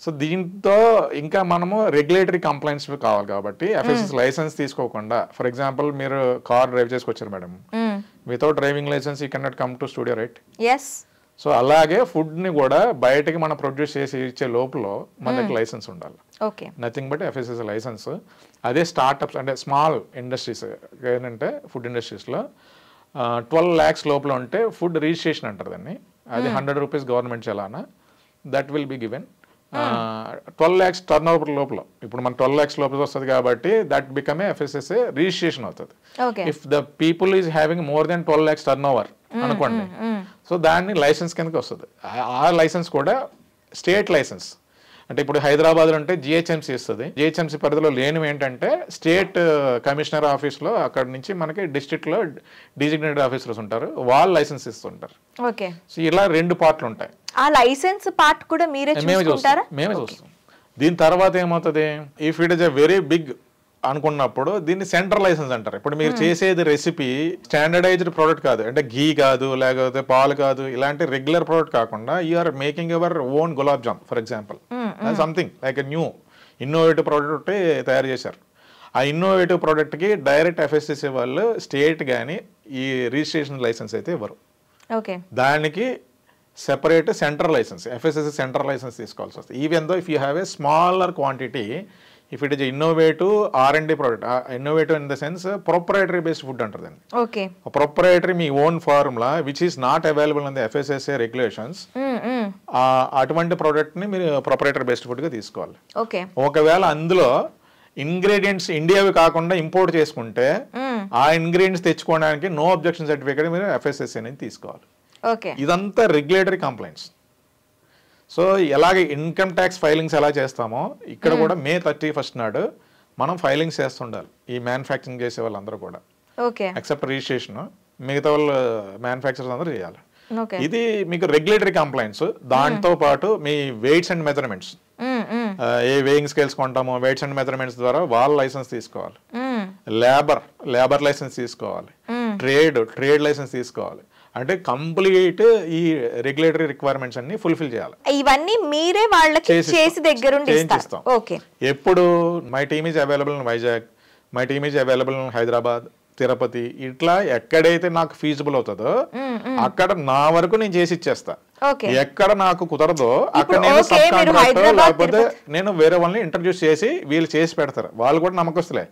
సో దీంతో ఇంకా మనము రెగ్యులేటరీ కంప్లైంట్స్ కావాలి కాబట్టి ఎఫ్ఎస్ఎస్ లైసెన్స్ తీసుకోకుండా ఫర్ ఎగ్జాంపుల్ మీరు కార్ డ్రైవ్ చేసుకొచ్చారు madam without driving licence you can come to studio right yes so అలాగే ఫుడ్ ని కూడా బయటకి మనం ప్రొడ్యూస్ చేసి ఇచ్చే లోపల మనకి లైసెన్స్ ఉండాలి okay nothing but FSS licence అదే స్టార్టప్స్ అంటే స్మాల్ ఇండస్ట్రీస్ ఏంటంటే ఫుడ్ ఇండస్ట్రీస్లో ట్వెల్వ్ ల్యాక్స్ లోపల ఉంటే ఫుడ్ రిజిస్ట్రేషన్ అంటారు దాన్ని అది హండ్రెడ్ రూపీస్ గవర్నమెంట్ చలానా that will be given twelve lakhs turnover లోపల ఇప్పుడు మన ట్వెల్వ్ ల్యాక్స్ లోపల వస్తుంది కాబట్టి దట్ బికమ్ ఎఫ్ఎస్ఎస్ఏ రిజిస్ట్రేషన్ అవుతుంది if the people is having more then twelve lakhs turnover అనుకోండి సో hmm, hmm. దాన్ని లైసెన్స్ కిందకి వస్తుంది ఆ లైసెన్స్ కూడా స్టేట్ లైసెన్స్ అంటే ఇప్పుడు హైదరాబాద్ అంటే జిహెచ్ఎంసీ ఇస్తుంది జిహెచ్ఎంసీ పరిధిలో లేనివి ఏంటంటే స్టేట్ కమిషనర్ ఆఫీస్లో అక్కడ నుంచి మనకి డిస్టిక్లో డిజిగ్నేటెడ్ ఆఫీసర్స్ ఉంటారు వాళ్ళు లైసెన్స్ ఇస్తుంటారు ఓకే సో ఇలా రెండు పార్ట్లు ఉంటాయి ఆ లైసెన్స్ పార్ట్ కూడా మీరే మేమే చూస్తాం మేమే చూస్తాం దీని తర్వాత ఏమవుతుంది if it is a very big అనుకున్నప్పుడు దీన్ని సెంట్రల్ లైసెన్స్ అంటారు ఇప్పుడు మీరు చేసేది రెసిపీ స్టాండర్డైజ్డ్ ప్రోడక్ట్ కాదు అంటే ఘీ కాదు లేకపోతే పాలు కాదు ఇలాంటి రెగ్యులర్ ప్రోడక్ట్ కాకుండా or making your own gulab jam for example something like new innovative product తయారు చేశారు ఆ ఇన్నోవేటివ్ ప్రోడక్ట్కి డైరెక్ట్ ఎఫ్ఎస్సిసి వాళ్ళు స్టేట్ కానీ ఈ రిజిస్ట్రేషన్ లైసెన్స్ అయితే ఇవ్వరు ఓకే దానికి separate central licence FSS central licence తీసుకోవాల్సి వస్తుంది even though if you have a smaller quantity if it is innovative R and D product innovative in the sense proprietary based food అంటారు దాన్ని ఓకే ప్రొపరేటరీ మీ own formula which is not available in the FSSA regulations అటువంటి ప్రోడక్ట్ ని మీరు ప్రొపరేటరీ బేస్డ్ ఫుడ్ గా తీసుకోవాలి ఓకే ఒకవేళ అందులో ఇంగ్రీడియంట్స్ ఇండియావి కాకుండా ఇంపోర్ట్ చేసుకుంటే mm. ఆ ఇంగ్రీడియంట్స్ తెచ్చుకోవడానికి నో అబ్జెక్షన్ సర్టిఫికేట్ మీరు ఎఫ్ఎస్ఎస్ఏ అనేది తీసుకోవాలి ఇదంతా రెగ్యులేటరీ కంప్లైంట్స్ సో ఎలాగే ఇన్కమ్ ట్యాక్స్ ఫైలింగ్స్ ఎలా చేస్తామో ఇక్కడ కూడా మే థర్టీ ఫస్ట్ నాడు మనం ఫైలింగ్స్ చేస్తుండాలి ఈ మ్యానుఫ్యాక్చరింగ్ చేసే వాళ్ళందరూ కూడా ఎక్సెప్ట్ రిజిస్ట్రేషన్ మిగతా వాళ్ళు మ్యానుఫ్యాక్చరర్స్ అందరూ చేయాలి ఇది మీకు రెగ్యులేటరీ కంప్లైంట్స్ దాంతో పాటు మీ వెయిట్స్ అండ్ మెజర్మెంట్స్ ఏ వేయింగ్ స్కేల్స్ కొంటామో వెయిట్స్ అండ్ మెజర్మెంట్స్ ద్వారా వాళ్ళ లైసెన్స్ తీసుకోవాలి లేబర్ లేబర్ లైసెన్స్ తీసుకోవాలి ట్రేడ్ ట్రేడ్ లైసెన్స్ తీసుకోవాలి అంటే కంప్లీట్ ఈ రెగ్యులేటరీ రిక్వైర్మెంట్స్ అన్ని ఫుల్ఫిల్ చేయాలి ఇవన్నీ మీరే వాళ్ళకి చేసి దగ్గర ఓకే ఎప్పుడు my team is available in Vizag my team is available in Hyderabad Tirupati ఇట్లా ఎక్కడైతే నాకు ఫీజిబుల్ అవుతుందో అక్కడ నా వరకు నేను చేసి ఇచ్చేస్తా ఎక్కడ నాకు కుదరదో అక్కడ నేను లేకపోతే నేను వేరే వాళ్ళని ఇంట్రడ్యూస్ చేసి వీళ్ళు చేసి పెడతారు వాళ్ళు కూడా నమ్మకస్తులే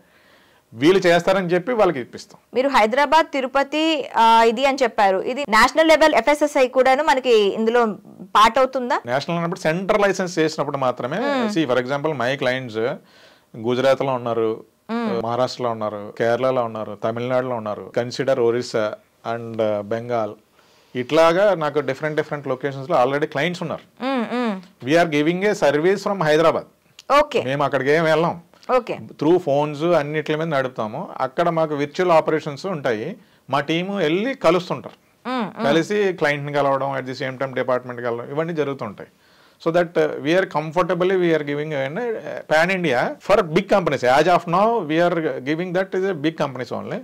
వీళ్ళు చేస్తారని చెప్పి వాళ్ళకి ఇప్పిస్తాం మీరు హైదరాబాద్ తిరుపతి ఇది అని చెప్పారు ఇది నేషనల్ లెవెల్ ఎఫ్ఎస్ఎస్ఐ కూడాను మనకి ఇందులో పార్ట్ అవుతుందా నేషనల్ అన్నప్పుడు సెంటర్ లైసెన్స్ చేసినప్పుడు మాత్రమే see for example my clients Gujarat లో ఉన్నారు మహారాష్ట్రలో ఉన్నారు కేరళలో ఉన్నారు తమిళనాడులో ఉన్నారు కన్సిడర్ ఒరిస్సా అండ్ బెంగాల్ ఇట్లాగా నాకు డిఫరెంట్ డిఫరెంట్ లొకేషన్స్ లో ఆల్రెడీ క్లయింట్స్ ఉన్నారు we're giving a service from Hyderabad okay మేము అక్కడికి ఏం వెళ్ళాం ఓకే త్రూ ఫోన్స్ అన్నిట్ల మీద నడుపుతాము అక్కడ మాకు విర్చువల్ ఆపరేషన్స్ ఉంటాయి మా టీము వెళ్ళి కలుస్తుంటారు కలిసి క్లయింట్ క్లయింట్ని కలవడం at the same time department కలవడం ఇవన్నీ జరుగుతుంటాయి so that we're comfortably we're giving and pan India for big companies as of now we're giving that is big companies only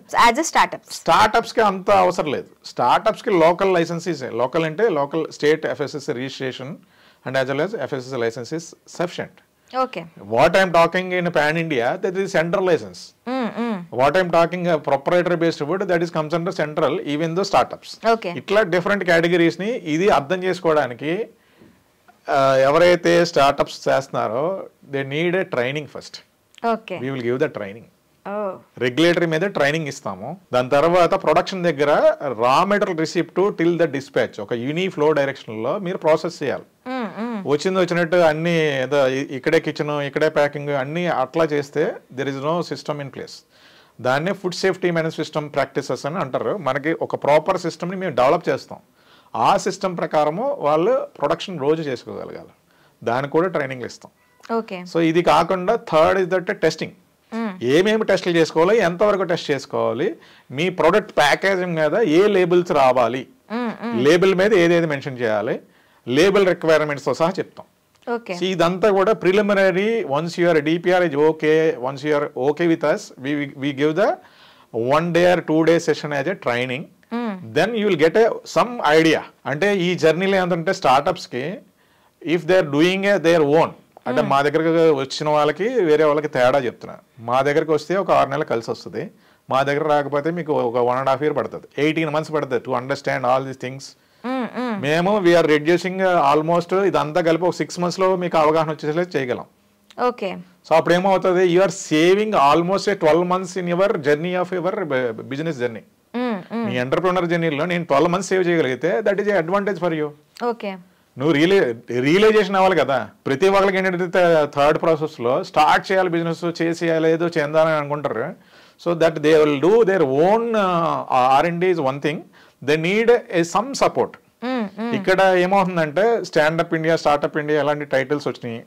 startups కి అంత అవసరం లేదు స్టార్ట్అప్స్ కి లోకల్ లైసెన్సీస్ లోకల్ అంటే local state FSS registration and as well as FSS licensees sufficient okay what I'm talking in pan India that is central licence what I'm talking proprietary based food that is comes under central even though startups ఇట్లా డిఫరెంట్ కేటగిరీస్ ని ఇది అర్థం చేసుకోవడానికి uh, ఎవరైతే స్టార్టప్స్ చేస్తున్నారో they need a training first okay we will give the training regulatory oh. మీద ట్రైనింగ్ ఇస్తాము దాని తర్వాత ప్రొడక్షన్ దగ్గర raw material receipt till the dispatch ఒక యూని ఫ్లో డైరెక్షన్ లో మీరు ప్రాసెస్ చేయాలి hmm, hmm. వచ్చింది వచ్చినట్టు అన్ని ఏదో ఇక్కడే కిచెన్ ఇక్కడే ప్యాకింగ్ అన్ని అట్లా చేస్తే there is no system in place దాన్నే food safety manage system practices అని అంటారు మనకి ఒక ప్రాపర్ సిస్టమ్ని మేము డెవలప్ చేస్తాం ఆ సిస్టమ్ ప్రకారము వాళ్ళు ప్రొడక్షన్ రోజు చేసుకోగలగాలి దానికి కూడా ట్రైనింగ్లు ఇస్తాం ఓకే సో ఇది కాకుండా థర్డ్ ఇస్ దట్ టెస్టింగ్ ఏమేమి టెస్టులు చేసుకోవాలి ఎంతవరకు టెస్ట్ చేసుకోవాలి మీ ప్రోడక్ట్ ప్యాకేజింగ్ మీద ఏ లేబుల్స్ రావాలి లేబుల్ మీద ఏదేది మెన్షన్ చేయాలి లేబుల్ రిక్వైర్మెంట్స్తో సహా చెప్తాం ఇదంతా కూడా preliminary once your DPR is okay once your okay with us we give the one day or two day session as a training then you will get a some idea అంటే ఈ జర్నీలో ఏంటంటే స్టార్టప్స్కి if they are doing a they own అంటే మా దగ్గరకు వచ్చిన వాళ్ళకి వేరే వాళ్ళకి తేడా చెప్తున్నా మా దగ్గరకు వస్తే ఒక ఆరు నెలలు కలిసి వస్తుంది మా దగ్గర రాకపోతే మీకు ఒక వన్ అండ్ హాఫ్ ఇయర్ పడుతుంది ఎయిటీన్ మంత్స్ పడుతుంది to understand all these things మేము వీఆర్ రెడ్యూసింగ్ ఆల్మోస్ట్ ఇదంతా కలిపి ఒక సిక్స్ మంత్స్ లో మీకు అవగాహన వచ్చేసే చేయగలం ఓకే సో అప్పుడు ఏమవుతుంది you are saving almost twelve months in your journey of your business journey మీ ఎంటర్ప్రినర్ జర్నీలో నేను ట్వెల్వ్ మంత్స్ సేవ్ చేయగలిగితే that is advantage for you okay నువ్వు రియలై రియలైజేషన్ అవ్వాలి కదా ప్రతి ఒక్కరికి ఏంటంటే థర్డ్ ప్రాసెస్లో స్టార్ట్ చేయాలి బిజినెస్ చేసేయాలి ఏదో చేద్దామని అనుకుంటారు so that they will do their own R and is one thing they need a some support ఇక్కడ ఏమవుతుందంటే స్టాండప్ ఇండియా స్టార్టప్ ఇండియా ఇలాంటి టైటిల్స్ వచ్చినాయి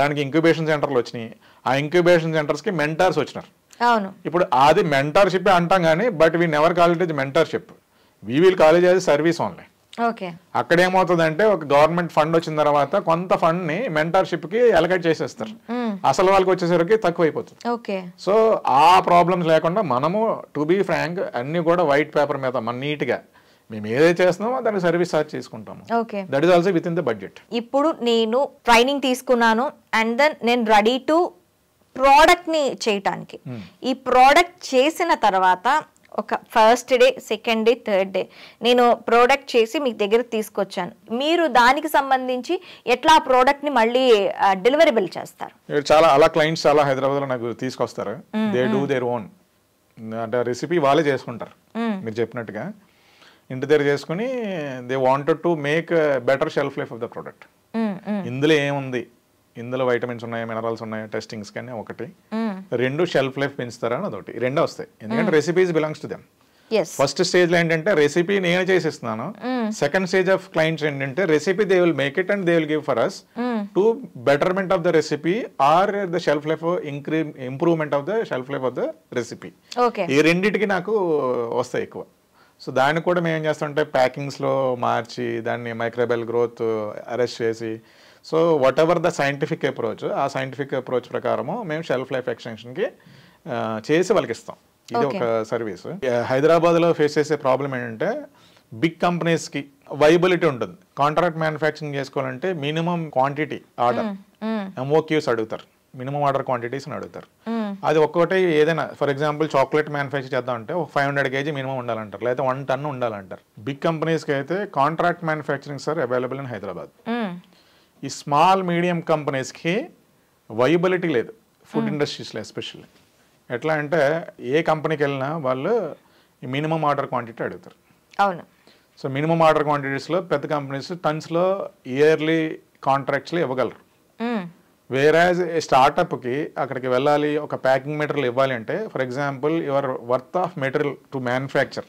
దానికి ఇంక్యుబేషన్ సెంటర్లు వచ్చినాయి ఆ ఇంక్యుబేషన్ సెంటర్స్కి మెంటార్స్ వచ్చినారు అవును ఇప్పుడు అది మెంటర్షిప్ అంటాం కానీ but we never call it is mentorship we will college అది సర్వీస్ ఓన్లీ అక్కడ ఏమవుతుందంటే ఒక గవర్నమెంట్ ఫండ్ వచ్చిన తర్వాత కొంత ఫండ్ ని మెంటర్షిప్ కి అలకేట్ చేసేస్తారు అసలు వాళ్ళకి వచ్చేసరికి తక్కువ అయిపోతుంది సో ఆ ప్రాబ్లమ్స్ లేకుండా మనము టు బి ఫ్రాంక్ అన్ని కూడా వైట్ పేపర్ మీద మన నీట్ గా మేము ఏదైతే చేస్తున్నామో దానికి సర్వీస్ చార్జ్ చేసుకుంటాము that is also with in the budget ఇప్పుడు నేను ట్రైనింగ్ తీసుకున్నాను అండ్ దెన్ నేను రెడీ టు ప్రోడక్ట్ని చేయటానికి ఈ ప్రోడక్ట్ చేసిన తర్వాత ఒక first day second day third day నేను ప్రోడక్ట్ చేసి మీ దగ్గర తీసుకొచ్చాను మీరు దానికి సంబంధించి ఎట్లా ఆ ప్రోడక్ట్ని మళ్ళీ బిల్ చేస్తారు చాలా అలా క్లయింట్స్ చాలా హైదరాబాద్లో నాకు తీసుకొస్తారు దే డూ దేర్ ఓన్ అంటే రెసిపీ వాళ్ళే చేసుకుంటారు మీరు చెప్పినట్టుగా ఇంటి దగ్గర చేసుకుని they wanted to make better shelf life of the product ఇందులో ఏముంది ఇందులో వైటమిన్స్ ఉన్నాయా మినరల్స్ ఉన్నాయా టెస్టింగ్స్ కానీ ఒకటి రెండు షెల్ఫ్ లైఫ్ పెంచుతారా అని అదొకటి రెండో వస్తాయి ఎందుకంటే recipes belongs to them first stage లో ఏంటంటే రెసిపీ నేను చేసిస్తున్నాను సెకండ్ స్టేజ్ ఆఫ్ క్లయింట్స్ ఏంటంటే recipe they will make it and they will give for us to betterment of the recipe or the shelf life ఇంక్రీ improvement of the shelf life of the recipe ఈ రెండింటికి నాకు వస్తాయి ఎక్కువ సో దాన్ని కూడా మేము ఏం ప్యాకింగ్స్ ప్యాకింగ్స్లో మార్చి దాన్ని మైక్రోబెల్ గ్రోత్ అరెస్ట్ చేసి so whatever the scientific approach ఆ సైంటిఫిక్ అప్రోచ్ ప్రకారము మేము షెల్ఫ్ లైఫ్ ఎక్స్టెన్షన్కి చేసి వాళ్ళకి ఇస్తాం ఇది ఒక సర్వీస్ హైదరాబాద్లో ఫేస్ చేసే ప్రాబ్లం ఏంటంటే బిగ్ కంపెనీస్కి వైబిలిటీ ఉంటుంది కాంట్రాక్ట్ మ్యానుఫ్యాక్చరింగ్ చేసుకోవాలంటే మినిమం క్వాంటిటీ ఆర్డర్ ఎంఓక్యూస్ అడుగుతారు మినిమం ఆర్డర్ క్వాంటిటీస్ అని అడుగుతారు hmm. అది ఒక్కొక్కటి ఏదైనా ఫర్ ఎగ్జాంపుల్ చాక్లెట్ మ్యానుఫ్యాక్చర్ చేద్దాం అంటే ఒక ఫైవ్ హండ్రెడ్ కేజీ మినిమం ఉండాలంటారు లేదా వన్ టన్ ఉండాలంటారు బిగ్ కంపెనీస్కి అయితే contract manufacturing sir available in Hyderabad ఈ స్మాల్ మీడియం కంపెనీస్కి వైబిలిటీ లేదు ఫుడ్ ఇండస్ట్రీస్లో ఎస్పెషల్లీ ఎట్లా అంటే ఏ కంపెనీకి వెళ్ళినా వాళ్ళు మినిమం ఆర్డర్ క్వాంటిటీ అడుగుతారు అవును సో మినిమం ఆర్డర్ క్వాంటిటీస్లో పెద్ద కంపెనీస్ టన్స్లో ఇయర్లీ కాంట్రాక్ట్స్లో ఇవ్వగలరు వేరే స్టార్టప్కి అక్కడికి వెళ్ళాలి ఒక ప్యాకింగ్ మెటీరియల్ ఇవ్వాలి అంటే for example your worth of material to manufacture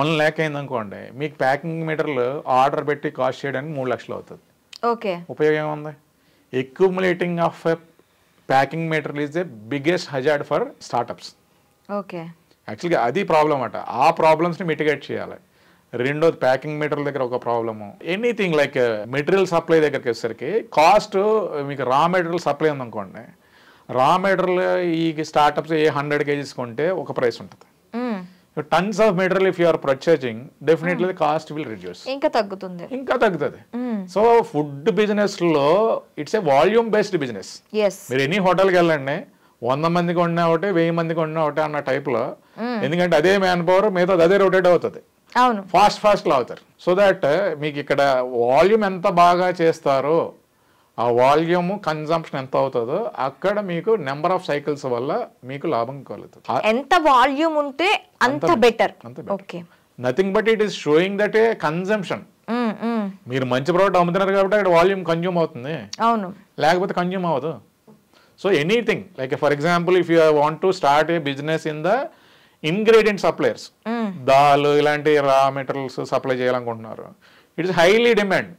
one lakh అయిందనుకోండి మీకు ప్యాకింగ్ మెటీరియల్ ఆర్డర్ పెట్టి కాస్ట్ చేయడానికి మూడు లక్షలు అవుతుంది ఓకే ఉపయోగం ఏముంది accumulating of packing material is the biggest hazard for startups okay యాక్చువల్గా అది ప్రాబ్లం అట ఆ ప్రాబ్లమ్స్ని మిటిగేట్ చేయాలి రెండోది ప్యాకింగ్ మెటీరియల్ దగ్గర ఒక problem anything like material supply దగ్గరికి వచ్చేసరికి కాస్ట్ uh, మీకు రా మెటీరియల్ సప్లై ఉందనుకోండి రా మెటీరియల్ ఈ స్టార్ట్అప్స్ ఏ హండ్రెడ్ కేజీస్ కొంటే ఒక ప్రైస్ ఉంటుంది tons of material if you are purchasing definitely cost will reduce ఇంకా తగ్గుతుంది ఇంకా తగ్గుతుంది సో ఫుడ్ బిజినెస్ లో it's a volume based business మీరు ఎనీ హోటల్కి వెళ్ళండి వంద మందికి వండినా ఒకటి వెయ్యి మందికి వండినా ఒకటి అన్న టైప్ లో hmm. ఎందుకంటే అదే మ్యాన్ పవర్ మిగతా అదే రొటేట్ అవుతుంది ఫాస్ట్ ఫాస్ట్ లో అవుతారు సో దాట్ మీకు ఇక్కడ వాల్యూమ్ ఎంత బాగా చేస్తారో ఆ వాల్యూమ్ కన్జంప్షన్ ఎంత అవుతుందో అక్కడ మీకు నెంబర్ ఆఫ్ సైకిల్స్ వల్ల మీకు లాభం కలుగుతుంది ఎంత వాల్యూమ్ ఉంటే అంత better okay nothing but it is showing that a consumption మీరు మంచి ప్రోడక్ట్ అమ్ముతున్నారు కాబట్టి అక్కడ వాల్యూమ్ కన్జ్యూమ్ అవుతుంది అవును లేకపోతే కన్జ్యూమ్ అవ్వదు so anything like for example if you want to start a business in the ingredient suppliers దాల్ ఇలాంటి రా మెటీరియల్స్ సప్లై చేయాలనుకుంటున్నారు ఇట్స్ హైలీ డిమాండ్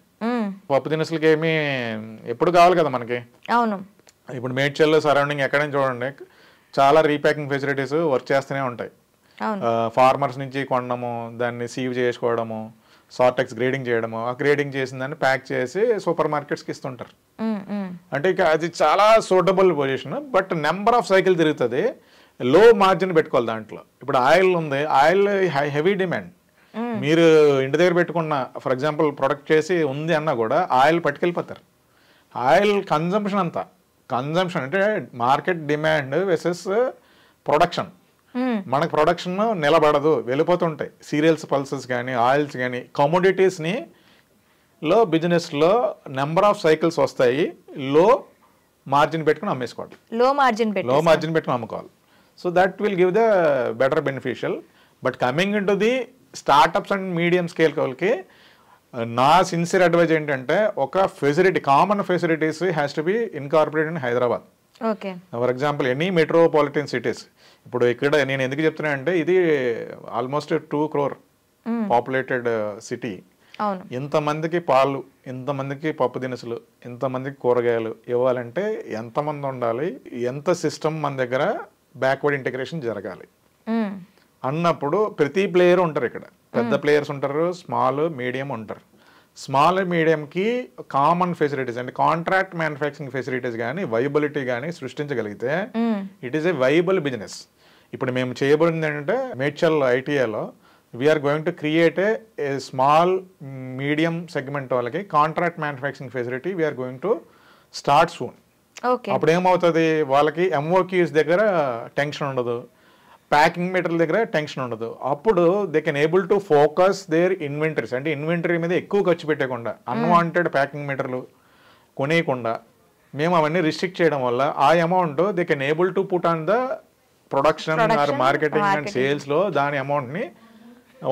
పప్పు దినుసులకి ఏమి ఎప్పుడు కావాలి కదా మనకి అవును ఇప్పుడు మేడ్చల్లో సరౌండింగ్ నుంచి చూడండి చాలా రీప్యాకింగ్ ఫెసిలిటీస్ వర్క్ చేస్తూనే ఉంటాయి ఫార్మర్స్ నుంచి కొనడము దాన్ని సీవ్ చేసుకోవడము సార్టెక్స్ గ్రేడింగ్ చేయడము ఆ గ్రేడింగ్ చేసిన దాన్ని ప్యాక్ చేసి సూపర్ మార్కెట్స్ కి ఇస్తుంటారు అంటే ఇక అది చాలా suitable position but number of cycle తిరుగుతుంది లో మార్జిన్ పెట్టుకోవాలి దాంట్లో ఇప్పుడు ఆయిల్ ఉంది ఆయిల్ హెవీ డిమాండ్ మీరు ఇంటి దగ్గర పెట్టుకున్న ఫర్ ఎగ్జాంపుల్ ప్రొడక్ట్ చేసి ఉంది అన్నా కూడా ఆయిల్ పట్టుకెళ్ళిపోతారు ఆయిల్ కన్జంప్షన్ అంతా కన్జంప్షన్ అంటే మార్కెట్ డిమాండ్ వెసెస్ ప్రొడక్షన్ మనకు ప్రొడక్షన్ నిలబడదు వెళ్ళిపోతుంటాయి సీరియల్స్ పల్సెస్ కానీ ఆయిల్స్ కానీ కమోడిటీస్ని లో బిజినెస్లో నెంబర్ ఆఫ్ సైకిల్స్ వస్తాయి లో మార్జిన్ పెట్టుకుని అమ్మేసుకోవాలి లో మార్జిన్ లో మార్జిన్ పెట్టుకుని అమ్ముకోవాలి so that will give the better beneficial but coming in to the startups and medium scale వాళ్ళకి uh, నా సిన్సియర్ అడ్వైజ్ ఏంటంటే ఒక facility common facilities has to be incorporate in Hyderabad okay for example any metropolitan cities ఇప్పుడు ఇక్కడ నేను ఎందుకు చెప్తున్నా అంటే ఇది almost two crore populated city ఇంతమందికి పాలు ఇంతమందికి పప్పు దినుసులు ఇంతమందికి కూరగాయలు ఇవ్వాలంటే ఎంతమంది ఉండాలి ఎంత సిస్టమ్ మన దగ్గర బ్యాక్వర్డ్ ఇంటిగ్రేషన్ జరగాలి hmm. అన్నప్పుడు ప్రతి ప్లేయర్ ఉంటారు ఇక్కడ పెద్ద ప్లేయర్స్ ఉంటారు స్మాల్ మీడియం ఉంటారు స్మాల్ మీడియంకి కామన్ ఫెసిలిటీస్ అంటే కాంట్రాక్ట్ మ్యానుఫ్యాక్చరింగ్ ఫెసిలిటీస్ కానీ వైబిలిటీ కానీ సృష్టించగలిగితే it is a viable business ఇప్పుడు మేము చేయబడింది ఏంటంటే మేడ్చల్ ఐటీఏలో we're going to create a small medium segment వాళ్ళకి contract manufacturing facility we're going to start soon అప్పుడు ఏమవుతుంది వాళ్ళకి ఎంఓక్యూస్ దగ్గర టెన్షన్ ఉండదు ప్యాకింగ్ మెటీరియల్ దగ్గర టెన్షన్ ఉండదు అప్పుడు they can able to focus their inventories అంటే ఇన్వెంటరీ మీద ఎక్కువ ఖర్చు పెట్టకుండా అన్వాంటెడ్ ప్యాకింగ్ మెటీరియల్ కొనేయకుండా మేము అవన్నీ రిస్ట్రిక్ట్ చేయడం వల్ల ఆ amount they can able to put on the production or marketing and సేల్స్లో దాని అమౌంట్ని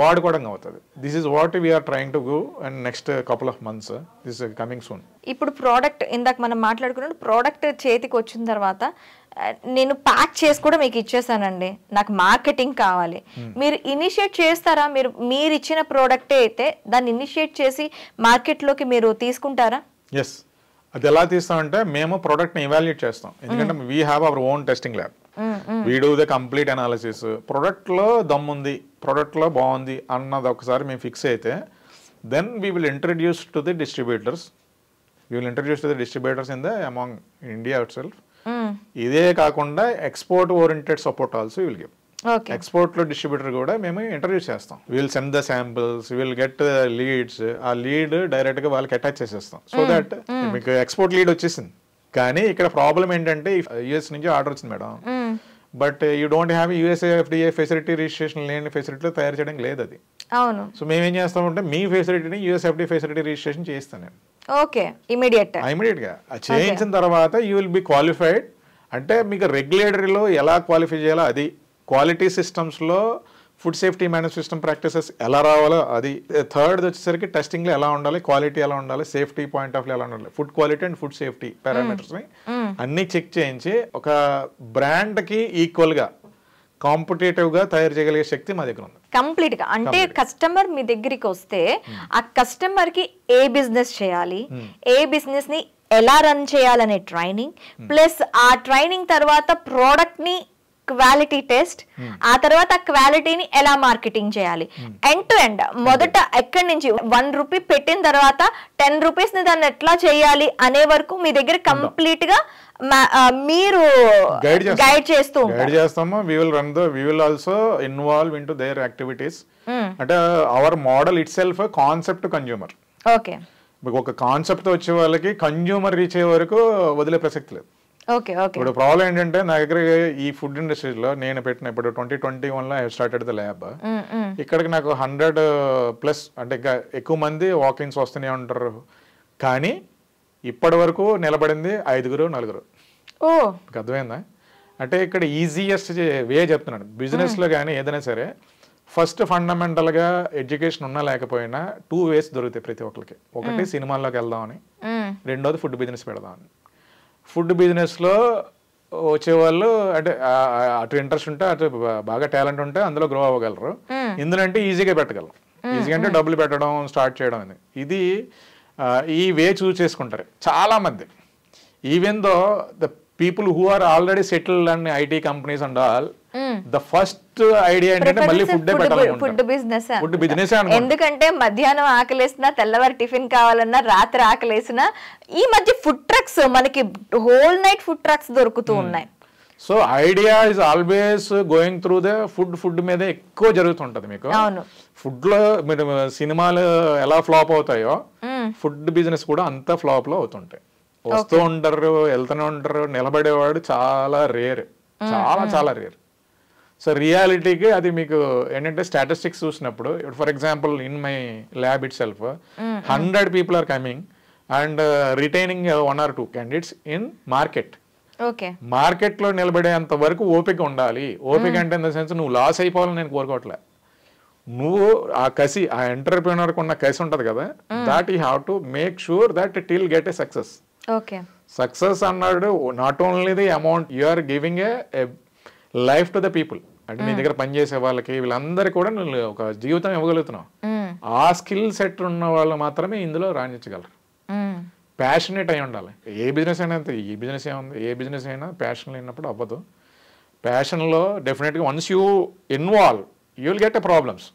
వాడుకోవడం అవుతుంది this is what we're trying to go and next couple of months this coming soon ఇప్పుడు ప్రోడక్ట్ ఇందాక మనం మాట్లాడుకున్నాం ప్రోడక్ట్ చేతికి వచ్చిన తర్వాత నేను ప్యాక్ చేసి కూడా మీకు ఇచ్చేసానండి నాకు మార్కెటింగ్ కావాలి hmm. మీరు ఇనిషియేట్ చేస్తారా మీరు మీరు ఇచ్చిన ప్రోడక్టే అయితే దాన్ని ఇనిషియేట్ చేసి మార్కెట్లోకి మీరు తీసుకుంటారా ఎస్ అది ఎలా తీస్తామంటే మేము ప్రోడక్ట్ని ఇవాల్యుయేట్ చేస్తాం hmm. ఎందుకంటే we have our own testing lab we do the complete analysis ప్రోడక్ట్లో దమ్ముంది ప్రోడక్ట్లో బాగుంది అన్నది ఒకసారి మేము ఫిక్స్ అయితే then we will introduce to the distributors we will introduce to the distributors in the among India itself Hmm. ఇదే కాకుండా export oriented support also will give export లో డిస్ట్రిబ్యూటర్ కూడా మేము ఇంటర్వ్యూ చేస్తాం will send the samples will get leads ఆ లీడ్ డైరెక్ట్ గా వాళ్ళకి అటాచ్ చేసేస్తాం సో దట్ hmm. hmm. మీకు ఎక్స్పోర్ట్ లీడ్ వచ్చేసింది కానీ ఇక్కడ ప్రాబ్లం ఏంటంటే యుఎస్ నుంచి ఆర్డర్ వచ్చింది madam but you don't have USA FDA facility registration లేని ఫెసిలిటీలో తయారు చేయడం లేదు అది అవును సో మేమేం చేస్తామంటే మీ ఫెసిలిటీని యూఎస్ఎఫ్డి ఫెసిలిటీ రిజిస్ట్రేషన్ చేస్తాను నేను ఓకే ఇమీడియట్ ఇమీడియట్ గా చేయించిన తర్వాత యూ విల్ బి క్వాలిఫైడ్ అంటే మీకు రెగ్యులేటరీలో ఎలా క్వాలిఫై చేయాలో అది క్వాలిటీ సిస్టమ్స్ లో food safety manage system practices ఎలా రావాలో అది థర్డ్ వచ్చేసరికి టెస్టింగ్లో ఎలా ఉండాలి క్వాలిటీ ఎలా ఉండాలి సేఫ్టీ పాయింట్ ఆఫ్ ఎలా ఉండాలి food quality and food safety ని అన్ని చెక్ చేయించి ఒక బ్రాండ్ కి ఈక్వల్ గా కాంపిటేటివ్ గా తయారు చేయగలిగే శక్తి మా దగ్గర ఉంది కంప్లీట్ గా అంటే కస్టమర్ మీ దగ్గరికి వస్తే ఆ కస్టమర్ కి ఏ బిజినెస్ చేయాలి ఏ బిజినెస్ ని ఎలా రన్ చేయాలనే ట్రైనింగ్ ప్లస్ ఆ ట్రైనింగ్ తర్వాత ప్రోడక్ట్ ని క్వాలిటీ టెస్ట్ hmm. ఆ తర్వాత క్వాలిటీని ఎలా మార్కెటింగ్ చేయాలి ఎండ్ టు ఎండ్ మొదట ఎక్కడి నుంచి వన్ రూపీ పెట్టిన తర్వాత టెన్ రూపీస్ ని దాన్ని ఎట్లా చేయాలి అనే వరకు మీ దగ్గర కంప్లీట్ గా మీరు గైడ్ చేస్తూ గైడ్ చేస్తాము we will run the we will also involve in to their activities అంటే our model itself concept consumer okay ఒక కాన్సెప్ట్ వచ్చే వాళ్ళకి కన్జ్యూమర్ రీచ్ అయ్యే వరకు వదిలే ప్రసక్తి లేదు ఇప్పుడు ప్రాబ్లం ఏంటంటే నా దగ్గర ఈ ఫుడ్ ఇండస్ట్రీలో నేను పెట్టిన ఇప్పుడు ట్వంటీ ట్వంటీ వన్ లో స్టార్టెడ్ ద ల్యాబ్ ఇక్కడికి నాకు హండ్రెడ్ ప్లస్ అంటే ఎక్కువ మంది వాకింగ్స్ వస్తూనే ఉంటారు కానీ ఇప్పటి వరకు నిలబడింది ఐదుగురు నలుగురు అర్థమైందా అంటే ఇక్కడ ఈజీయెస్ట్ వే చెప్తున్నాను లో కానీ ఏదైనా సరే ఫస్ట్ గా ఎడ్యుకేషన్ ఉన్నా లేకపోయినా టూ వేస్ దొరుకుతాయి ప్రతి ఒక్కరికి ఒకటి సినిమాల్లోకి వెళ్దామని రెండోది ఫుడ్ బిజినెస్ పెడదామని ఫుడ్ బిజినెస్లో వచ్చేవాళ్ళు అంటే అటు ఇంట్రెస్ట్ ఉంటే అటు బాగా టాలెంట్ ఉంటే అందులో గ్రో అవ్వగలరు ఇందులంటే ఈజీగా పెట్టగలరు ఈజీగా అంటే డబ్బులు పెట్టడం స్టార్ట్ చేయడం అనేది ఇది ఈ వే చూస్ చేసుకుంటారు చాలామంది even though the people who are already settled and IT companies and all the first idea ఏంటంటే మళ్ళీ food food business food business ఎందుకంటే మధ్యాహ్నం ఆకలేసినా తెల్లవారు టిఫిన్ కావాలన్నా రాత్రి ఆకలేసినా ఈ మధ్య ఫుడ్ ట్రక్స్ మనకి హోల్ నైట్ ఫుడ్ ట్రక్స్ దొరుకుతూ ఉన్నాయి so idea is always going through the food food మీద ఎక్కువ జరుగుతుంటది మీకు ఫుడ్ లో మీరు సినిమాలు ఎలా ఫ్లాప్ అవుతాయో ఫుడ్ బిజినెస్ కూడా అంత ఫ్లాప్ లో అవుతుంటాయి వస్తూ ఉంటారు వెళ్తూనే ఉంటారు నిలబడేవాడు చాలా రేర్ చాలా చాలా రేర్ సో రియాలిటీకి అది మీకు ఏంటంటే స్టాటిస్టిక్స్ చూసినప్పుడు for example in my lab itself hundred people are coming and retaining one or two candidates in market market లో నిలబడేంత వరకు ఓపిక ఉండాలి ఓపిక mm. అంటే ఇన్ ద సెన్స్ నువ్వు లాస్ అయిపోవాలని నేను కోరుకోవట్లే నువ్వు ఆ కసి ఆ కు ఉన్న కసి ఉంటుంది కదా that you have to make sure that till get a success success అన్నాడు not only the amount you are giving a life to the people అంటే నీ దగ్గర పనిచేసే వాళ్ళకి వీళ్ళందరికీ కూడా నువ్వు ఒక జీవితం ఇవ్వగలుగుతున్నావు ఆ స్కిల్ సెట్ ఉన్న వాళ్ళు మాత్రమే ఇందులో రాణించగలరు ప్యాషనేట్ అయి ఉండాలి ఏ బిజినెస్ అయినా అంతే ఈ బిజినెస్ ఏముంది ఏ బిజినెస్ అయినా ప్యాషన్ లేనప్పుడు అవ్వదు ప్యాషన్లో డెఫినెట్గా once you involve you will get a problems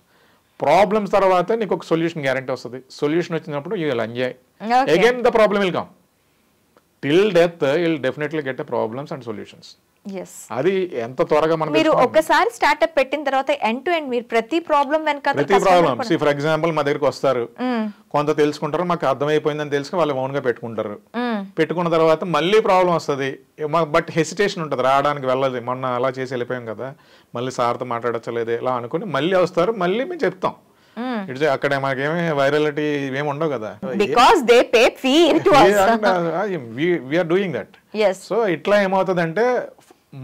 problems తర్వాత నీకు ఒక సొల్యూషన్ గ్యారంటీ వస్తుంది సొల్యూషన్ వచ్చినప్పుడు you will enjoy again the problem will come till death will definitely get a problems and solutions అది ఎంత త్వరగా మనం మీరు ఒకసారి స్టార్ట్అప్ పెట్టిన తర్వాత ఎండ్ టు ఎండ్ మీరు ప్రతి ప్రాబ్లం వెనక ప్రతి ప్రాబ్లం సి ఫర్ ఎగ్జాంపుల్ మా దగ్గరికి వస్తారు కొంత తెలుసుకుంటారు మాకు అర్థమైపోయిందని తెలుసుకు వాళ్ళు ఓన్ గా పెట్టుకుంటారు పెట్టుకున్న తర్వాత మళ్ళీ ప్రాబ్లం వస్తుంది బట్ హెసిటేషన్ ఉంటుంది రావడానికి వెళ్ళదు మొన్న అలా చేసి వెళ్ళిపోయాం కదా మళ్ళీ సార్తో మాట్లాడచ్చలేదు ఇలా అనుకుని మళ్ళీ వస్తారు మళ్ళీ మేము చెప్తాం ఇటు అక్కడ మాకేమి వైరాలిటీ ఏమి ఉండవు కదా because they pay fee we're doing that so ఇట్లా ఏమవుతుంది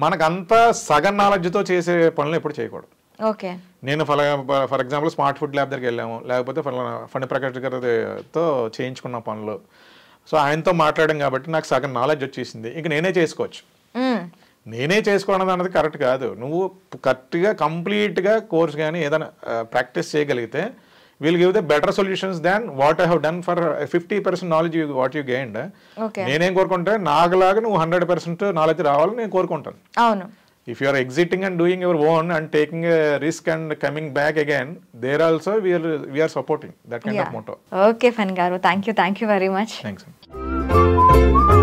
మనకంతా సగన్ నాలెడ్జ్తో చేసే పనులు ఎప్పుడు చేయకూడదు ఓకే నేను for for example smart food lab దగ్గరికి వెళ్ళాము లేకపోతే ఫణి ప్రకాష్ గారితో చేయించుకున్న పనులు సో ఆయనతో మాట్లాడడం కాబట్టి నాకు సగం నాలెడ్జ్ వచ్చేసింది ఇంక నేనే చేసుకోవచ్చు నేనే చేసుకోవడం అన్నది కరెక్ట్ కాదు నువ్వు కరెక్ట్గా కంప్లీట్గా కోర్స్ కానీ ఏదైనా ప్రాక్టీస్ చేయగలిగితే will give the better solutions than what I have done for fifty percent knowledge what you gained నేనేం కోరుకుంటా నాకులాగా నువ్వు హండ్రెడ్ పర్సెంట్ నాలెడ్జ్ రావాలని నేను కోరుకుంటాను అవును if you are exciting and doing your own and taking risk and coming back again there also we're we're supporting that kind of motto okay ఫన్ గారు thank you thank you very much thanks